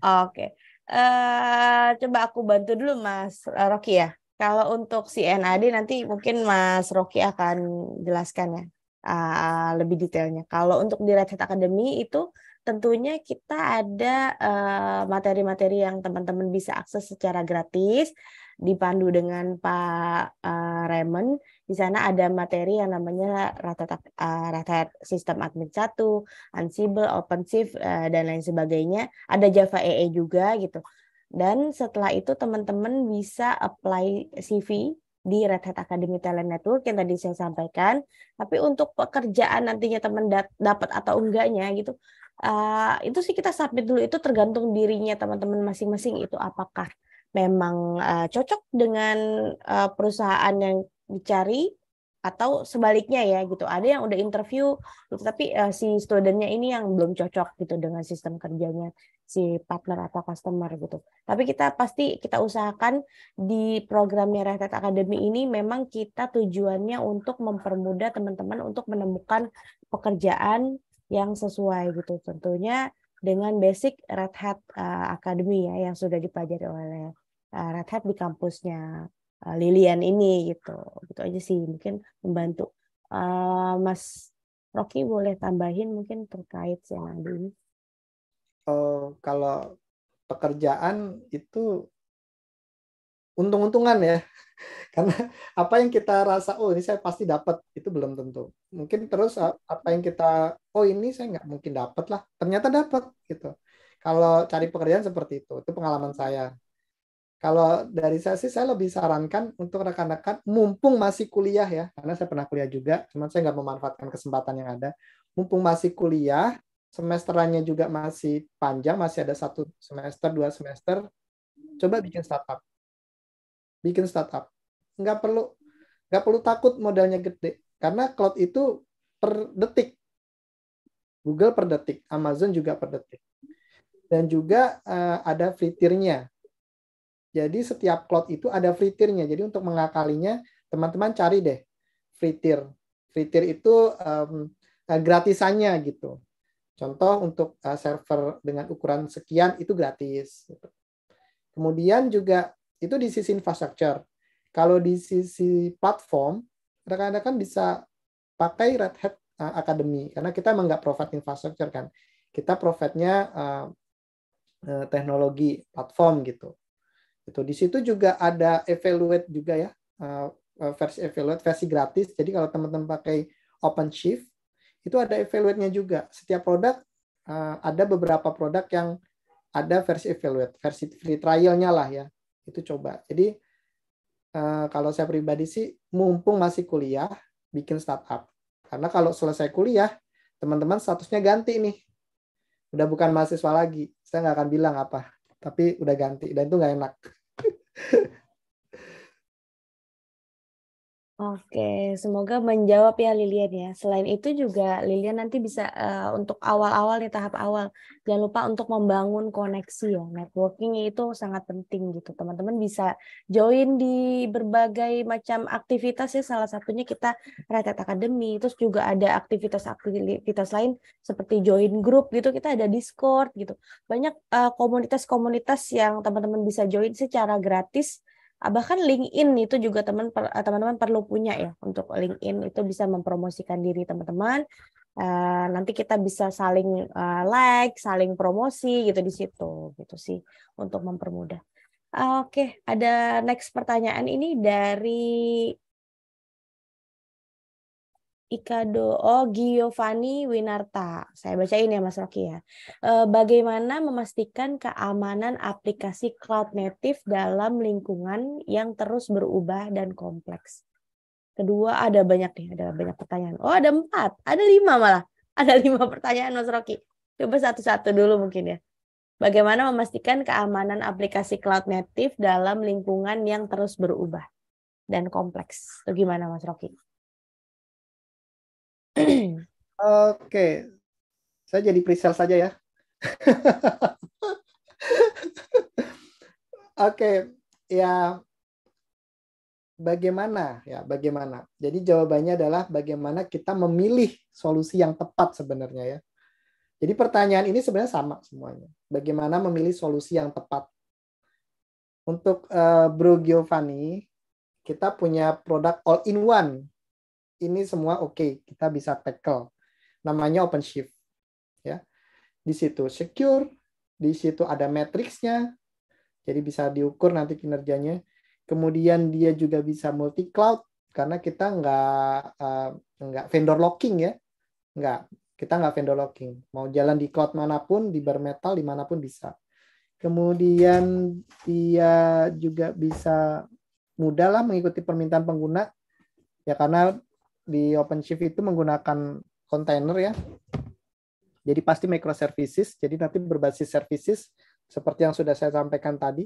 Oke. Okay. Uh, eh, coba aku bantu dulu Mas Rocky ya. Kalau untuk si NAD nanti mungkin Mas Rocky akan jelaskan ya uh, lebih detailnya. Kalau untuk di Red Hat Academy itu tentunya kita ada eh, materi-materi uh, yang teman-teman bisa akses secara gratis dipandu dengan Pak uh, Raymond. Di sana ada materi yang namanya Red Hat, uh, Red Hat System Admin 1, Ansible, OpenShift, uh, dan lain sebagainya. Ada Java EE e juga gitu dan setelah itu teman-teman bisa apply CV di Red Hat Academy Talent Network yang tadi saya sampaikan. Tapi untuk pekerjaan nantinya teman dapat atau enggaknya gitu, uh, itu sih kita submit dulu itu tergantung dirinya teman-teman masing-masing itu apakah memang uh, cocok dengan uh, perusahaan yang dicari atau sebaliknya ya gitu ada yang udah interview gitu, tapi uh, si studentnya ini yang belum cocok gitu dengan sistem kerjanya si partner atau customer gitu tapi kita pasti kita usahakan di programnya Rehat Academy ini memang kita tujuannya untuk mempermudah teman-teman untuk menemukan pekerjaan yang sesuai gitu tentunya dengan basic Red Hat uh, Academy ya yang sudah dipelajari oleh uh, Red Hat di kampusnya Eh, Lilian ini gitu gitu aja sih mungkin membantu uh, Mas Rocky boleh tambahin mungkin terkait yang ada ini oh kalau pekerjaan itu untung-untungan ya [LAUGHS] karena apa yang kita rasa oh ini saya pasti dapat itu belum tentu mungkin terus apa yang kita oh ini saya nggak mungkin dapat lah ternyata dapat gitu kalau cari pekerjaan seperti itu itu pengalaman saya kalau dari saya sih saya lebih sarankan untuk rekan-rekan mumpung masih kuliah ya, karena saya pernah kuliah juga, cuman saya nggak memanfaatkan kesempatan yang ada. Mumpung masih kuliah, semesterannya juga masih panjang, masih ada satu semester, dua semester, coba bikin startup. Bikin startup. Nggak perlu nggak perlu takut modalnya gede, karena cloud itu per detik. Google per detik, Amazon juga per detik. Dan juga uh, ada free tier-nya jadi setiap cloud itu ada free tiernya. Jadi untuk mengakalinya teman-teman cari deh free tier. Free tier itu um, gratisannya gitu. Contoh untuk uh, server dengan ukuran sekian itu gratis. Gitu. Kemudian juga itu di sisi infrastructure. Kalau di sisi platform, rekan-rekan bisa pakai Red Hat eh, Academy karena kita emang nggak profit infrastructure kan. Kita profitnya uh, teknologi platform gitu. Itu di situ juga ada evaluate juga ya eh, eh, versi evaluate versi gratis. Jadi kalau teman-teman pakai OpenShift itu ada evaluate-nya juga. Setiap produk eh, ada beberapa produk yang ada versi evaluate, versi free trial-nya lah ya. Itu coba. Jadi kalau saya pribadi sih mumpung masih kuliah bikin startup. Karena kalau selesai kuliah teman-teman statusnya ganti nih. Udah bukan mahasiswa lagi. Saya nggak akan bilang apa tapi udah ganti dan itu nggak enak [LAUGHS] Oke, semoga menjawab ya Lilian ya. Selain itu juga Lilian nanti bisa uh, untuk awal-awal di tahap awal jangan lupa untuk membangun koneksi ya. Networking itu sangat penting gitu. Teman-teman bisa join di berbagai macam aktivitas ya. Salah satunya kita Retet Academy, terus juga ada aktivitas-aktivitas lain seperti join grup gitu. Kita ada Discord gitu. Banyak eh, komunitas-komunitas uh, komunitas -komunitas yang teman-teman bisa join secara gratis Ah, bahkan LinkedIn itu juga ah, teman teman perlu punya ya untuk LinkedIn itu bisa mempromosikan diri teman-teman uh, nanti kita bisa saling uh, like saling promosi gitu di situ gitu sih untuk mempermudah uh, oke okay. ada next pertanyaan ini dari Ikado oh Giovanni Winarta. Saya bacain ya Mas Rocky ya. Eh, bagaimana memastikan keamanan aplikasi cloud native dalam lingkungan yang terus berubah dan kompleks? Kedua ada banyak nih, ada banyak pertanyaan. Oh ada empat, ada lima malah. [LAUGHS] Ada lima pertanyaan Mas Rocky. Coba satu-satu dulu mungkin ya. Bagaimana memastikan keamanan aplikasi cloud native dalam lingkungan yang terus berubah dan kompleks? Itu gimana Mas Rocky? Oke, saya jadi presale saja ya. [LAUGHS] Oke, ya bagaimana ya bagaimana. Jadi jawabannya adalah bagaimana kita memilih solusi yang tepat sebenarnya ya. Jadi pertanyaan ini sebenarnya sama semuanya. Bagaimana memilih solusi yang tepat? Untuk uh, Bro Giovanni, kita punya produk all in one ini semua oke okay, kita bisa tackle namanya open shift ya di situ secure di situ ada matriksnya jadi bisa diukur nanti kinerjanya kemudian dia juga bisa multi cloud karena kita nggak eh, nggak vendor locking ya nggak kita nggak vendor locking mau jalan di cloud manapun di bare metal dimanapun bisa kemudian dia juga bisa mudah lah mengikuti permintaan pengguna ya karena di OpenShift itu menggunakan container ya. Jadi pasti microservices, jadi nanti berbasis services seperti yang sudah saya sampaikan tadi.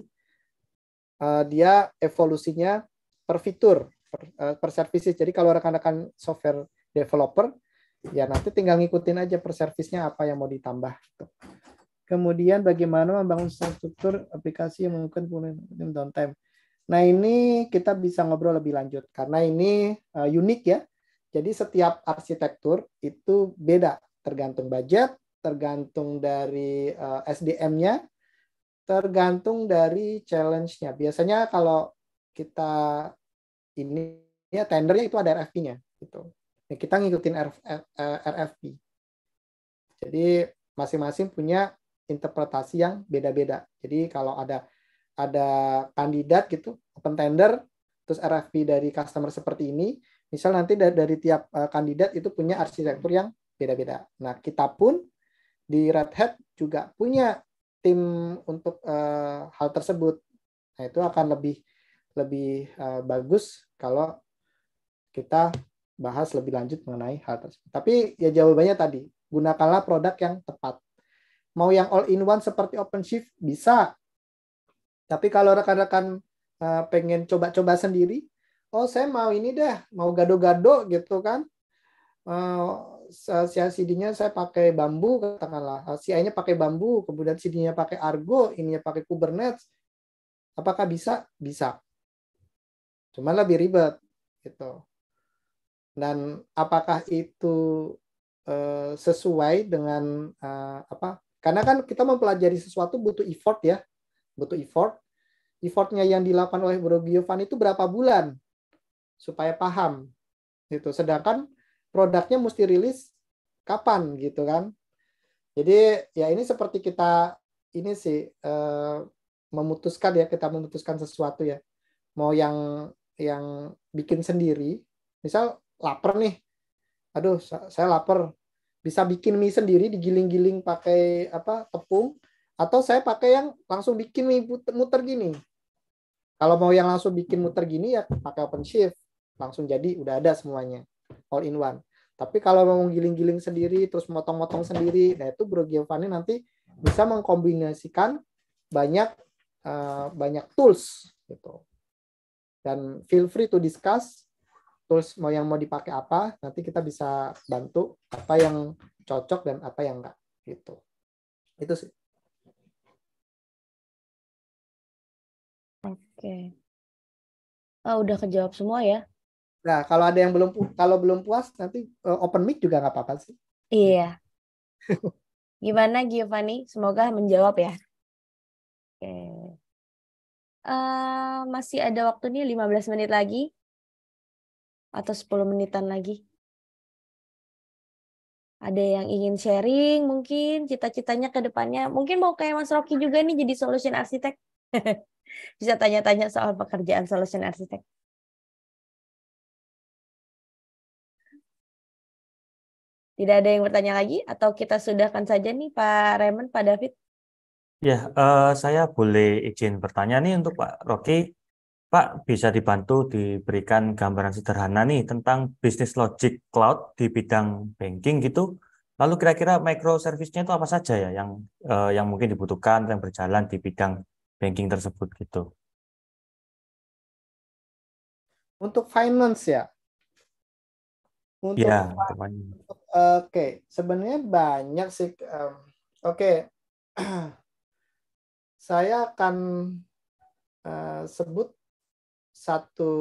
Uh, dia evolusinya per fitur, per, uh, per services. Jadi kalau rekan-rekan software developer, ya nanti tinggal ngikutin aja per servicenya apa yang mau ditambah. Gitu. Kemudian bagaimana membangun struktur aplikasi yang mungkin punya downtime. Nah ini kita bisa ngobrol lebih lanjut karena ini uh, unik ya jadi setiap arsitektur itu beda, tergantung budget, tergantung dari eh, SDM-nya, tergantung dari challenge-nya. Biasanya kalau kita ini ya tendernya itu ada RFP-nya gitu. Nah, kita ngikutin RFP. Eh, Jadi masing-masing punya interpretasi yang beda-beda. Jadi kalau ada ada kandidat gitu open tender terus RFP dari customer seperti ini, Misal nanti dari, dari tiap uh, kandidat itu punya arsitektur yang beda-beda. Nah, kita pun di Red Hat juga punya tim untuk uh, hal tersebut. Nah, itu akan lebih lebih uh, bagus kalau kita bahas lebih lanjut mengenai hal tersebut. Tapi ya jawabannya tadi, gunakanlah produk yang tepat. Mau yang all in one seperti OpenShift bisa. Tapi kalau rekan-rekan uh, pengen coba-coba sendiri, oh saya mau ini deh, mau gado-gado gitu kan. Uh, si CD-nya saya pakai bambu katakanlah, si nya pakai bambu, kemudian CD-nya pakai Argo, ininya pakai Kubernetes. Apakah bisa? Bisa. Cuma lebih ribet gitu. Dan apakah itu uh, sesuai dengan uh, apa? Karena kan kita mempelajari sesuatu butuh effort ya, butuh effort effortnya yang dilakukan oleh Bro Giovanni itu berapa bulan supaya paham gitu. Sedangkan produknya mesti rilis kapan gitu kan. Jadi ya ini seperti kita ini sih eh, memutuskan ya kita memutuskan sesuatu ya. Mau yang yang bikin sendiri, misal lapar nih. Aduh, saya lapar. Bisa bikin mie sendiri digiling-giling pakai apa tepung atau saya pakai yang langsung bikin mie muter, muter gini. Kalau mau yang langsung bikin muter gini ya pakai open shift langsung jadi udah ada semuanya all in one tapi kalau mau giling-giling sendiri terus motong-motong sendiri nah itu Bro Giovanni nanti bisa mengkombinasikan banyak uh, banyak tools gitu dan feel free to discuss tools mau yang mau dipakai apa nanti kita bisa bantu apa yang cocok dan apa yang enggak gitu itu sih oke okay. oh, udah kejawab semua ya Nah, kalau ada yang belum kalau belum puas nanti eh, open mic juga nggak apa-apa sih. Iya. [LAUGHS] Gimana Giovanni? Semoga menjawab ya. Oke. Uh, masih ada waktu nih 15 menit lagi atau 10 menitan lagi. Ada yang ingin sharing mungkin cita-citanya ke depannya. Mungkin mau kayak Mas Rocky juga nih jadi solution arsitek. [LAUGHS] Bisa tanya-tanya soal pekerjaan solution arsitek. Tidak ada yang bertanya lagi atau kita sudahkan saja nih Pak Raymond, Pak David? Ya, uh, saya boleh izin bertanya nih untuk Pak Rocky. Pak, bisa dibantu diberikan gambaran sederhana nih tentang bisnis logic cloud di bidang banking gitu. Lalu kira-kira microservice-nya itu apa saja ya yang uh, yang mungkin dibutuhkan yang berjalan di bidang banking tersebut gitu. Untuk finance ya. Untuk, ya, teman. untuk Oke, sebenarnya banyak sih. Oke, okay. [CLEARS THROAT] saya akan eh, sebut satu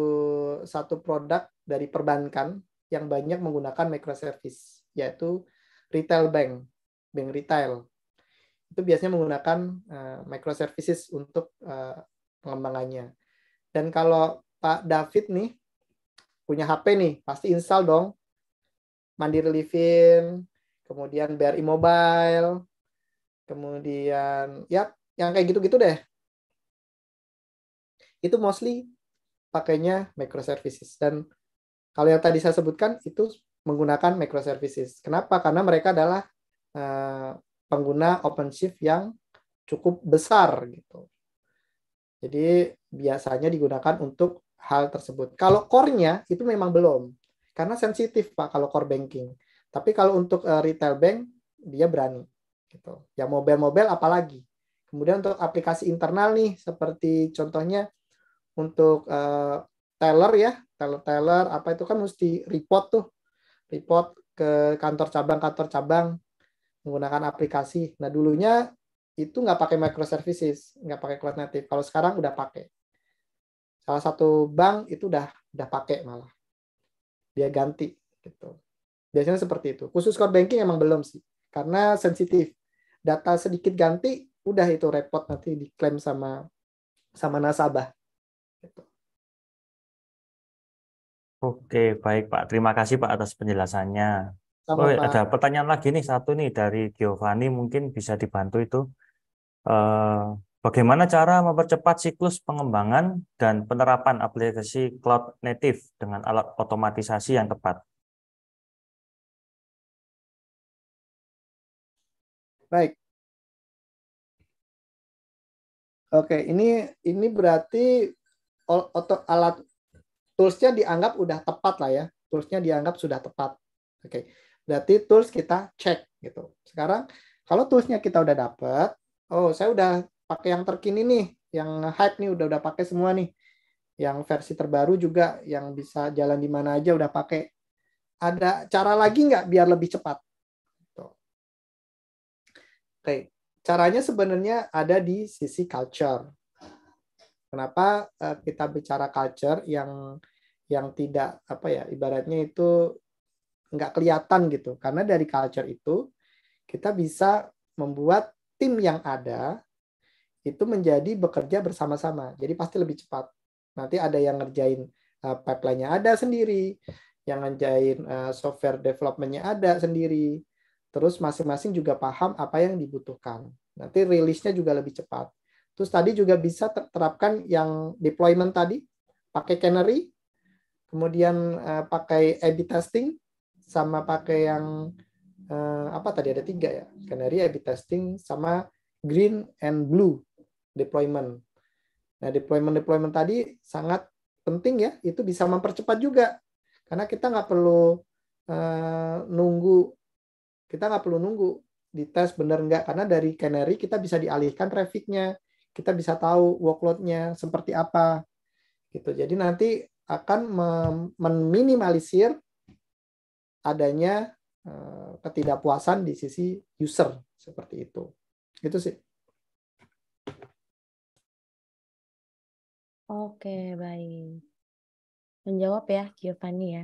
satu produk dari perbankan yang banyak menggunakan microservice, yaitu retail bank, bank retail. Itu biasanya menggunakan eh, microservices untuk eh, pengembangannya. Dan kalau Pak David nih punya HP nih, pasti install dong Mandiri Livin, kemudian BRI Mobile, kemudian ya yang kayak gitu-gitu deh. Itu mostly pakainya microservices dan kalau yang tadi saya sebutkan itu menggunakan microservices. Kenapa? Karena mereka adalah uh, pengguna OpenShift yang cukup besar gitu. Jadi biasanya digunakan untuk hal tersebut. Kalau core-nya itu memang belum karena sensitif pak kalau core banking. Tapi kalau untuk uh, retail bank dia berani gitu. Ya mobile-mobile apalagi. Kemudian untuk aplikasi internal nih seperti contohnya untuk uh, teller ya, teller-teller apa itu kan mesti report tuh. Report ke kantor cabang-kantor cabang menggunakan aplikasi. Nah, dulunya itu nggak pakai microservices, nggak pakai cloud native. Kalau sekarang udah pakai. Salah satu bank itu udah udah pakai malah dia ganti gitu. Biasanya seperti itu. Khusus core banking emang belum sih, karena sensitif. Data sedikit ganti, udah itu repot nanti diklaim sama sama nasabah. Gitu. Oke, baik Pak. Terima kasih Pak atas penjelasannya. Sama, oh, ada pertanyaan lagi nih satu nih dari Giovanni mungkin bisa dibantu itu. Uh, Bagaimana cara mempercepat siklus pengembangan dan penerapan aplikasi cloud native dengan alat otomatisasi yang tepat? Baik. Oke, ini ini berarti alat toolsnya dianggap sudah tepat lah ya. Toolsnya dianggap sudah tepat. Oke, berarti tools kita cek gitu. Sekarang kalau toolsnya kita udah dapet, oh saya udah pakai yang terkini nih, yang hype nih udah udah pakai semua nih. Yang versi terbaru juga yang bisa jalan di mana aja udah pakai. Ada cara lagi nggak biar lebih cepat? Gitu. Oke, caranya sebenarnya ada di sisi culture. Kenapa eh, kita bicara culture yang yang tidak apa ya ibaratnya itu nggak kelihatan gitu karena dari culture itu kita bisa membuat tim yang ada itu menjadi bekerja bersama-sama. Jadi pasti lebih cepat. Nanti ada yang ngerjain uh, pipeline-nya ada sendiri, yang ngerjain uh, software development-nya ada sendiri. Terus masing-masing juga paham apa yang dibutuhkan. Nanti rilisnya juga lebih cepat. Terus tadi juga bisa terapkan yang deployment tadi, pakai canary, kemudian uh, pakai A/B testing, sama pakai yang uh, apa tadi ada tiga ya canary A/B testing sama green and blue deployment. Nah, deployment-deployment tadi sangat penting ya, itu bisa mempercepat juga. Karena kita nggak perlu uh, nunggu, kita nggak perlu nunggu di tes benar nggak, karena dari Canary kita bisa dialihkan trafficnya, kita bisa tahu workloadnya seperti apa. gitu. Jadi nanti akan meminimalisir adanya eh, ketidakpuasan di sisi user seperti itu. Itu sih. Oke, baik. Menjawab ya, Giovanni ya.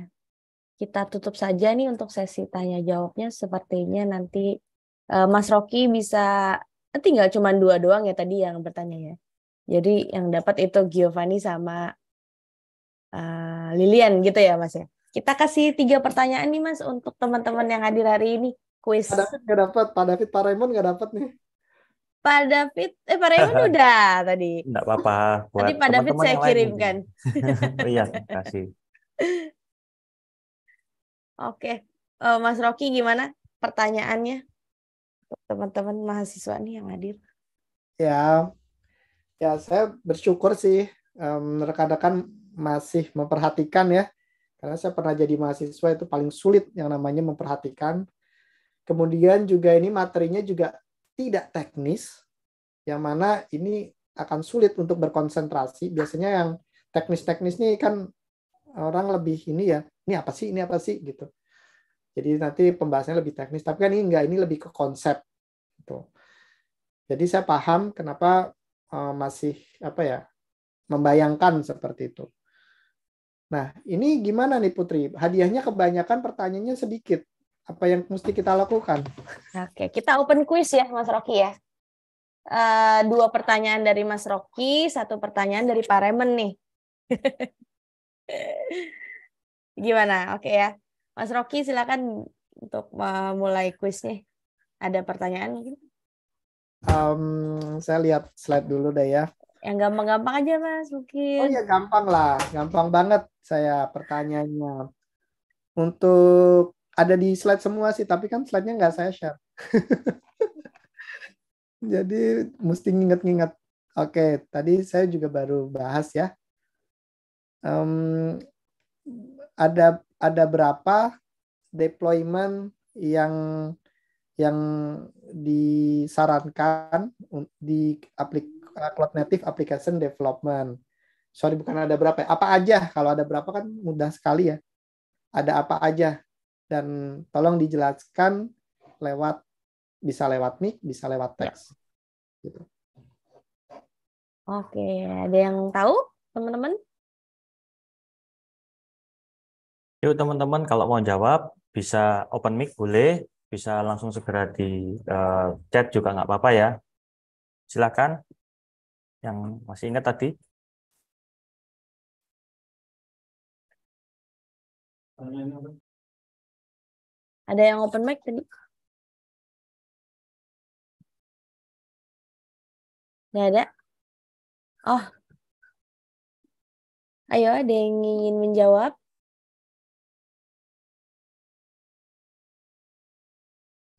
Kita tutup saja nih untuk sesi tanya jawabnya. Sepertinya nanti uh, Mas Rocky bisa eh, tinggal cuma dua doang ya tadi yang bertanya ya. Jadi yang dapat itu Giovanni sama uh, Lilian gitu ya, Mas ya. Kita kasih tiga pertanyaan nih, Mas, untuk teman-teman yang hadir hari ini. Kuis. Pak David nggak dapat, Pak David, Pak Raymond nggak dapat nih. Pak David, eh Pak Raymond [LAUGHS] udah tadi. Enggak apa-apa. Tadi Pak David saya kirimkan. [LAUGHS] oh, iya, kasih. [LAUGHS] Oke, uh, Mas Rocky gimana pertanyaannya? Teman-teman mahasiswa nih yang hadir. Ya, ya saya bersyukur sih rekan rekan-rekan masih memperhatikan ya. Karena saya pernah jadi mahasiswa itu paling sulit yang namanya memperhatikan. Kemudian juga ini materinya juga tidak teknis yang mana ini akan sulit untuk berkonsentrasi. Biasanya yang teknis-teknis ini kan orang lebih ini ya, ini apa sih, ini apa sih gitu. Jadi nanti pembahasannya lebih teknis, tapi kan ini enggak, ini lebih ke konsep gitu. Jadi saya paham kenapa eh, masih apa ya, membayangkan seperti itu. Nah, ini gimana nih Putri? Hadiahnya kebanyakan pertanyaannya sedikit apa yang mesti kita lakukan? Oke, kita open quiz ya, Mas Rocky ya. Uh, dua pertanyaan dari Mas Rocky, satu pertanyaan dari Pak Remen nih. [LAUGHS] Gimana? Oke ya, Mas Rocky silakan untuk memulai kuisnya. Ada pertanyaan Um, saya lihat slide dulu deh ya. Yang gampang-gampang aja mas mungkin. Oh ya gampang lah, gampang banget saya pertanyaannya. Untuk ada di slide semua sih, tapi kan slide-nya nggak saya share. [LAUGHS] Jadi mesti nginget-nginget. Oke, tadi saya juga baru bahas ya. Um, ada ada berapa deployment yang yang disarankan di aplik cloud native application development. Sorry bukan ada berapa, ya? apa aja. Kalau ada berapa kan mudah sekali ya. Ada apa aja dan tolong dijelaskan lewat bisa lewat mic, bisa lewat ya. teks. Ya. Gitu. Oke, ada yang tahu teman-teman? Yuk teman-teman kalau mau jawab bisa open mic boleh, bisa langsung segera di uh, chat juga nggak apa-apa ya. Silakan yang masih ingat tadi. Ada yang open mic tadi? Nggak ada? Oh. Ayo, ada yang ingin menjawab?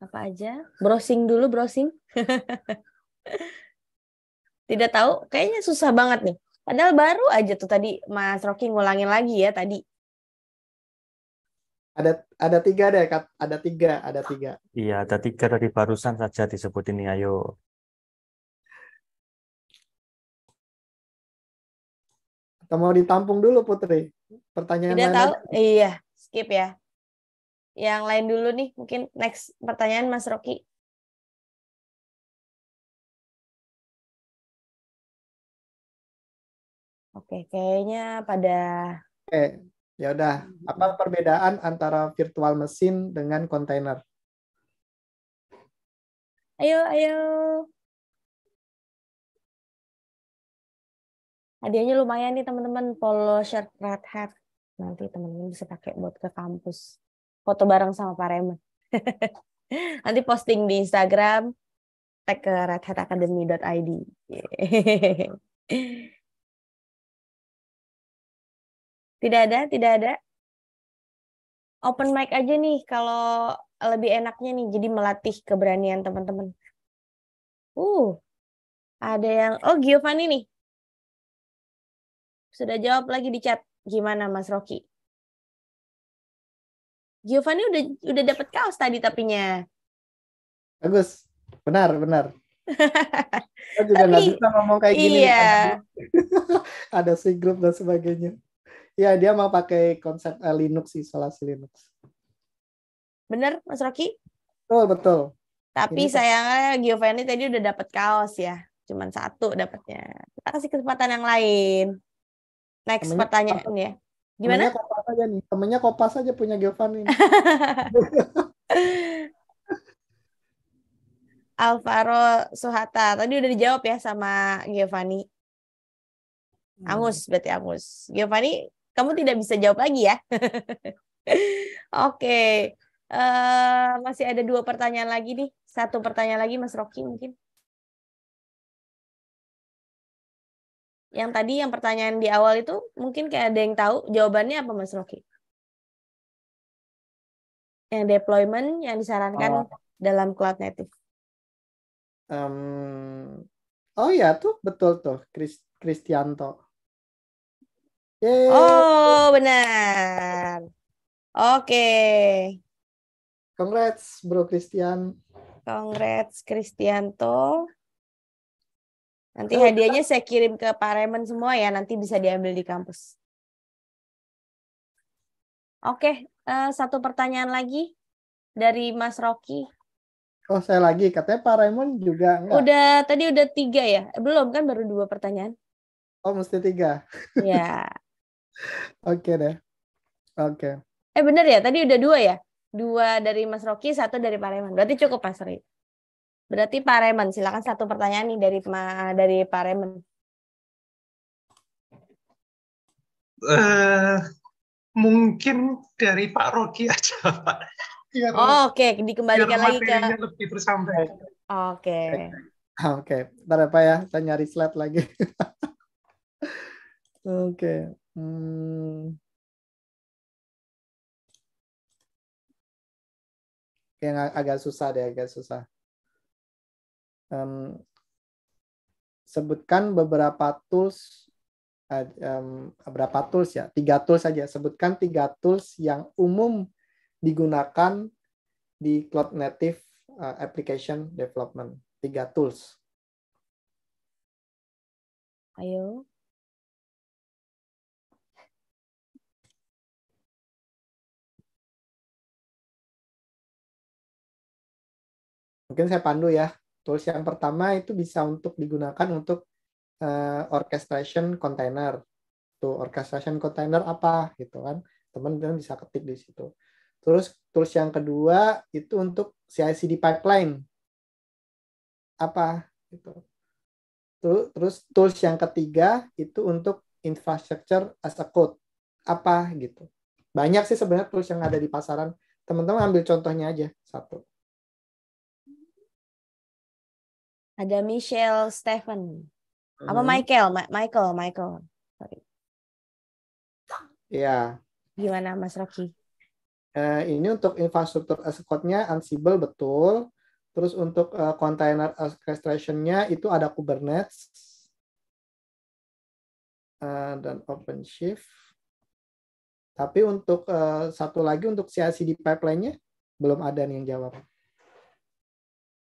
Apa aja? Browsing dulu, browsing. [LAUGHS] Tidak tahu, kayaknya susah banget nih. Padahal baru aja tuh tadi Mas Rocky ngulangin lagi ya tadi. Ada ada tiga deh, ada tiga, ada tiga. Iya, ada tiga dari barusan saja disebut ini ayo. Atau mau ditampung dulu Putri? Pertanyaan Tidak tahu. Ada. Iya, skip ya. Yang lain dulu nih, mungkin next pertanyaan Mas Rocky. Oke, kayaknya pada eh Ya udah, hmm. apa perbedaan antara virtual mesin dengan kontainer? Ayo, ayo. Hadiahnya lumayan nih teman-teman, polo shirt red hat. Nanti teman-teman bisa pakai buat ke kampus. Foto bareng sama Pak Raymond. [LAUGHS] Nanti posting di Instagram, tag ke redhatacademy.id. [LAUGHS] Tidak ada, tidak ada. Open mic aja nih kalau lebih enaknya nih jadi melatih keberanian teman-teman. Uh. Ada yang oh Giovanni nih. Sudah jawab lagi di chat. Gimana Mas Rocky? Giovanni udah udah dapat kaos tadi tapinya. Bagus. Benar, benar. Aku [LAUGHS] juga nggak bisa ngomong kayak gini. Iya. [LAUGHS] Ada si grup dan sebagainya ya dia mau pakai konsep uh, Linux isolasi Linux. Bener Mas Rocky? Betul betul. Tapi Ini sayangnya Giovanni tadi udah dapat kaos ya, cuman satu dapatnya. Kita kasih kesempatan yang lain. Next temennya pertanyaan kopas. ya. Gimana? Temennya kopas aja nih. Temennya kopas aja punya Giovanni. [LAUGHS] Alvaro Suhata. Tadi udah dijawab ya sama Giovanni. Hmm. Angus berarti Angus. Giovanni kamu tidak bisa jawab lagi ya. [LAUGHS] Oke. Okay. Uh, eh, masih ada dua pertanyaan lagi nih. Satu pertanyaan lagi Mas Rocky mungkin. Yang tadi yang pertanyaan di awal itu mungkin kayak ada yang tahu jawabannya apa Mas Rocky? Yang deployment yang disarankan oh. dalam cloud native. Um, oh ya tuh betul tuh Chris, Kristianto. Yeay. Oh, benar. Oke. Okay. Congrats, Bro Christian. Congrats, Kristianto. Nanti oh, hadiahnya saya kirim ke Pak Raymond semua ya, nanti bisa diambil di kampus. Oke, okay, uh, eh, satu pertanyaan lagi dari Mas Rocky. Oh, saya lagi. Katanya Pak Raymond juga enggak. Udah, tadi udah tiga ya? Eh, belum kan baru dua pertanyaan? Oh, mesti tiga. Ya. [LAUGHS] Oke okay deh. Oke. Okay. Eh bener ya, tadi udah dua ya? Dua dari Mas Rocky, satu dari Pak Reman. Berarti cukup Mas Ri. Berarti Pak Reman, silakan satu pertanyaan nih dari dari Pak Reman. Uh, mungkin dari Pak Rocky [LAUGHS] aja Pak. oh, oke, okay. dikembalikan lagi ke lebih tersampaikan. Oke. Okay. Ah, oke, okay. ntar apa ya? Saya nyari slide lagi. [LAUGHS] oke. okay hmm, yang agak susah deh, agak susah. Um, sebutkan beberapa tools, uh, um, berapa tools ya? Tiga tools saja. Sebutkan tiga tools yang umum digunakan di cloud native uh, application development. Tiga tools. Ayo. Mungkin saya pandu ya. Tools yang pertama itu bisa untuk digunakan untuk uh, orchestration container. Tuh, orchestration container apa gitu kan. Teman-teman bisa ketik di situ. Terus tools yang kedua itu untuk CI/CD pipeline. Apa gitu. Terus tools yang ketiga itu untuk infrastructure as a code. Apa gitu. Banyak sih sebenarnya tools yang ada di pasaran. Teman-teman ambil contohnya aja satu. Ada Michelle Stephen. Hmm. Apa Michael? Ma Michael, Michael. Sorry. Iya. Gimana Mas Rocky? Uh, ini untuk infrastruktur as nya Ansible betul. Terus untuk uh, container orchestration-nya itu ada Kubernetes uh, dan OpenShift. Tapi untuk uh, satu lagi untuk CI/CD pipeline-nya belum ada nih yang jawab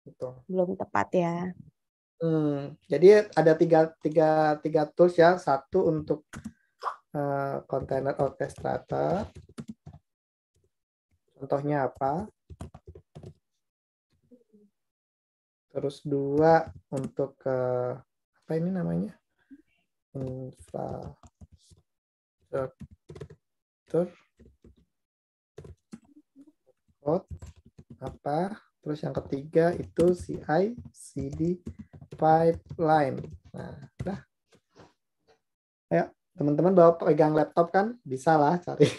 gitu. Belum tepat ya. Hmm, jadi ada tiga, tiga, tiga tools ya. Satu untuk uh, container orchestrator. Contohnya apa? Terus dua untuk uh, apa ini namanya? Infrastruktur. Code apa? Terus yang ketiga itu CI CD pipeline. Nah, dah. Ayo, teman-teman bawa pegang laptop kan? Bisa lah cari.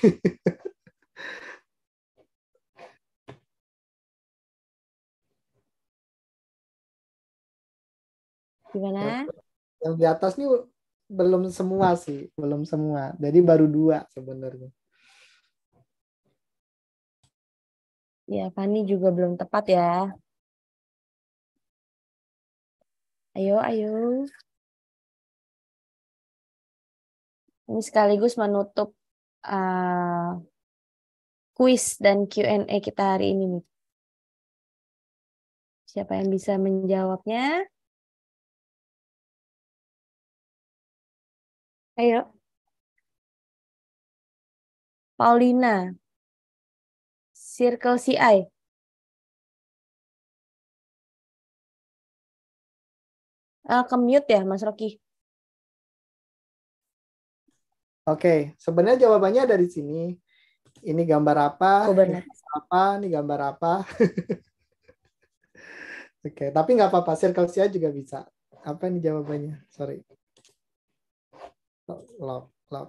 Gimana? Yang di atas nih belum semua sih, belum semua. Jadi baru dua sebenarnya. Ya, Fani juga belum tepat ya. Ayo, ayo. Ini sekaligus menutup uh, eh, quiz dan Q&A kita hari ini nih. Siapa yang bisa menjawabnya? Ayo. Paulina. Circle CI. Uh, ah, Kemute ya, Mas Rocky. Oke, sebenarnya jawabannya ada di sini. Ini gambar apa? Oh, Ini apa? Ini gambar apa? [LAUGHS] Oke, tapi nggak apa-apa. Circle CI juga bisa. Apa ini jawabannya? Sorry. Love, love, love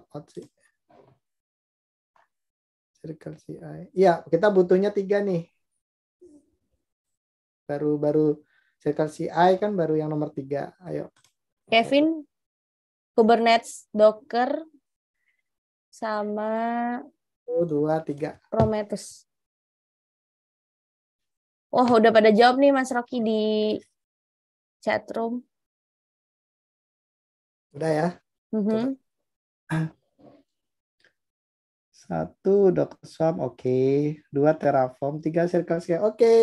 circle CI. Iya, kita butuhnya tiga nih. Baru-baru circle CI kan baru yang nomor tiga. Ayo. Kevin, Kubernetes, Docker, sama dua, tiga. Prometheus. Wah, udah pada jawab nih Mas Rocky di chatroom. Udah ya. Mm -hmm. Satu swam oke. Dua Terraform, tiga Circle Oke.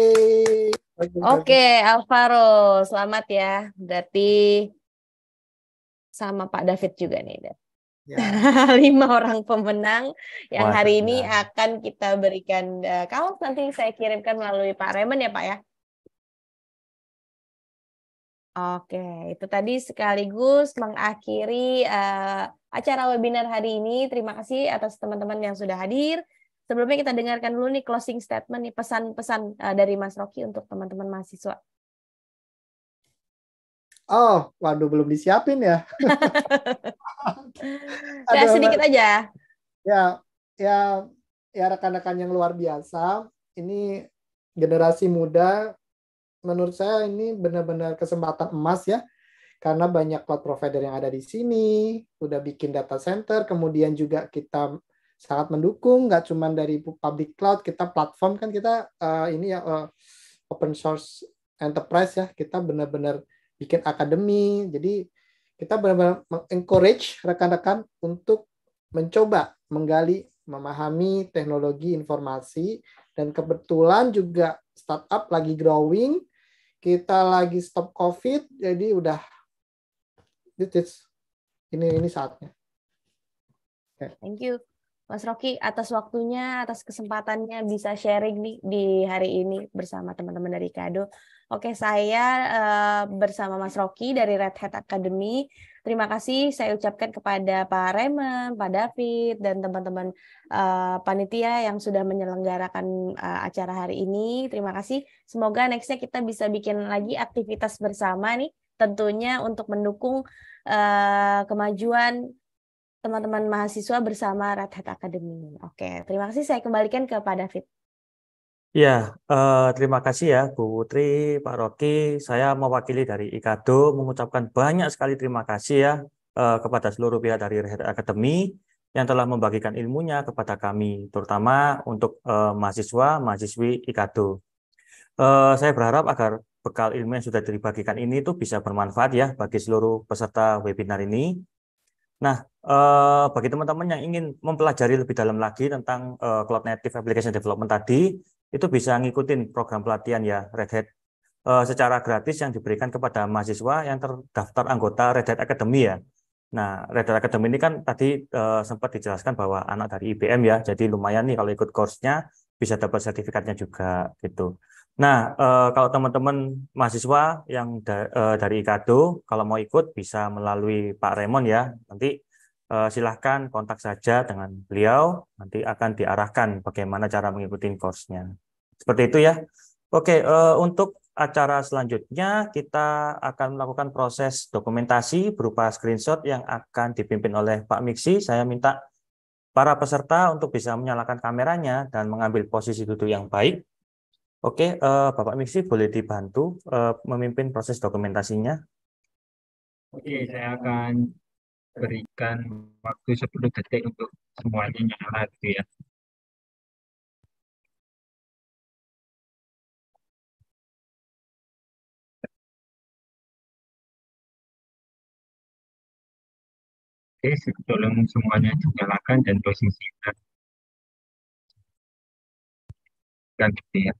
Oke, okay, Alvaro, selamat ya. Berarti sama Pak David juga nih. Ya. [LAUGHS] Lima orang pemenang yang Wah, hari ini ya. akan kita berikan. Uh, eh, kalau nanti saya kirimkan melalui Pak Raymond ya Pak ya. Oke, itu tadi sekaligus mengakhiri uh, acara webinar hari ini. Terima kasih atas teman-teman yang sudah hadir. Sebelumnya kita dengarkan dulu nih closing statement nih pesan-pesan uh, dari Mas Rocky untuk teman-teman mahasiswa. Oh, waduh belum disiapin ya. [LAUGHS] Ada sedikit aja. Ya, ya, ya rekan-rekan yang luar biasa. Ini generasi muda menurut saya ini benar-benar kesempatan emas ya karena banyak cloud provider yang ada di sini, udah bikin data center, kemudian juga kita sangat mendukung, nggak cuma dari public cloud, kita platform kan kita uh, ini ya uh, open source enterprise ya, kita benar-benar bikin akademi, jadi kita benar-benar encourage rekan-rekan untuk mencoba menggali, memahami teknologi informasi, dan kebetulan juga startup lagi growing, kita lagi stop COVID, jadi udah is, ini ini saatnya. Okay. Thank you, Mas Rocky atas waktunya, atas kesempatannya bisa sharing nih di hari ini bersama teman-teman dari Kado. Oke, saya uh, bersama Mas Rocky dari Red Hat Academy. Terima kasih saya ucapkan kepada Pak Raymond, Pak David, dan teman-teman uh, panitia yang sudah menyelenggarakan uh, acara hari ini. Terima kasih. Semoga nextnya kita bisa bikin lagi aktivitas bersama nih, tentunya untuk mendukung uh, kemajuan teman-teman mahasiswa bersama Red Hat Academy. Oke, terima kasih. Saya kembalikan kepada Pak David. Ya, eh, terima kasih ya Bu Putri, Pak Rocky. Saya mewakili dari IKADO mengucapkan banyak sekali terima kasih ya eh, kepada seluruh pihak dari Rehat Academy yang telah membagikan ilmunya kepada kami, terutama untuk eh, mahasiswa, mahasiswi IKADO. Eh, saya berharap agar bekal ilmu yang sudah dibagikan ini itu bisa bermanfaat ya bagi seluruh peserta webinar ini. Nah, eh, bagi teman-teman yang ingin mempelajari lebih dalam lagi tentang eh, Cloud Native Application Development tadi, itu bisa ngikutin program pelatihan ya Red Hat e, secara gratis yang diberikan kepada mahasiswa yang terdaftar anggota Red Hat Academy ya. Nah, Red Hat Academy ini kan tadi e, sempat dijelaskan bahwa anak dari IBM ya, jadi lumayan nih kalau ikut kursnya bisa dapat sertifikatnya juga gitu. Nah, eh, kalau teman-teman mahasiswa yang da e, dari IKADO kalau mau ikut bisa melalui Pak Remon ya. Nanti Eh, silahkan kontak saja dengan beliau, nanti akan diarahkan bagaimana cara mengikuti course-nya. Seperti itu ya. Oke, eh, untuk acara selanjutnya kita akan melakukan proses dokumentasi berupa screenshot yang akan dipimpin oleh Pak Miksi. Saya minta para peserta untuk bisa menyalakan kameranya dan mengambil posisi duduk yang baik. Oke, eh, Bapak Miksi boleh dibantu memimpin proses dokumentasinya. Oke, saya akan berikan waktu 10 detik untuk semuanya nyala gitu ya. Oke, tolong semuanya dinyalakan dan posisikan. Kan gitu ya.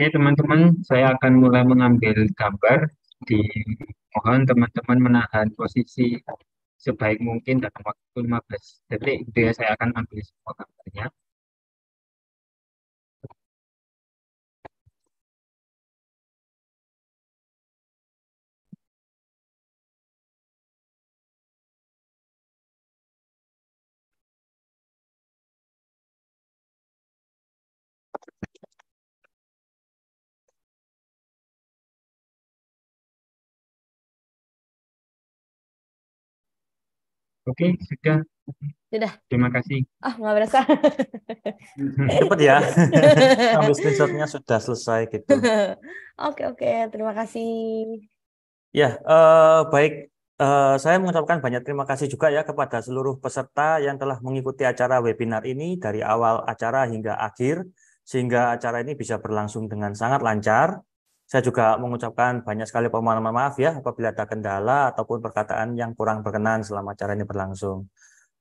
Oke teman-teman, saya akan mulai mengambil gambar di mohon teman-teman menahan posisi sebaik mungkin dalam waktu 15 detik. Itu ya, saya akan ambil semua gambarnya. Oke, sudah. Sudah. Terima kasih. Ah, nggak berasa. [LAUGHS] Cepet ya. [LAUGHS] Ambil screenshotnya sudah selesai gitu. [LAUGHS] oke, oke. Terima kasih. Ya, uh, baik. Uh, saya mengucapkan banyak terima kasih juga ya kepada seluruh peserta yang telah mengikuti acara webinar ini dari awal acara hingga akhir, sehingga acara ini bisa berlangsung dengan sangat lancar. Saya juga mengucapkan banyak sekali permohonan maaf ya apabila ada kendala ataupun perkataan yang kurang berkenan selama acara ini berlangsung.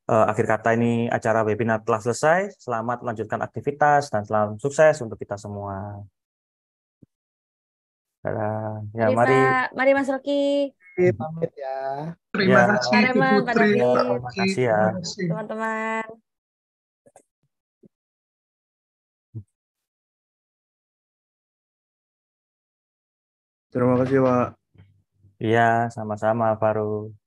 Eh, akhir kata ini acara webinar telah selesai. Selamat melanjutkan aktivitas dan selamat sukses untuk kita semua. Ya, mari. Mari Mas Rocky. Pamit ya. Terima ya. kasih. Terima kasih ya. Teman-teman. Terima kasih, Pak. Iya, sama-sama, Faru.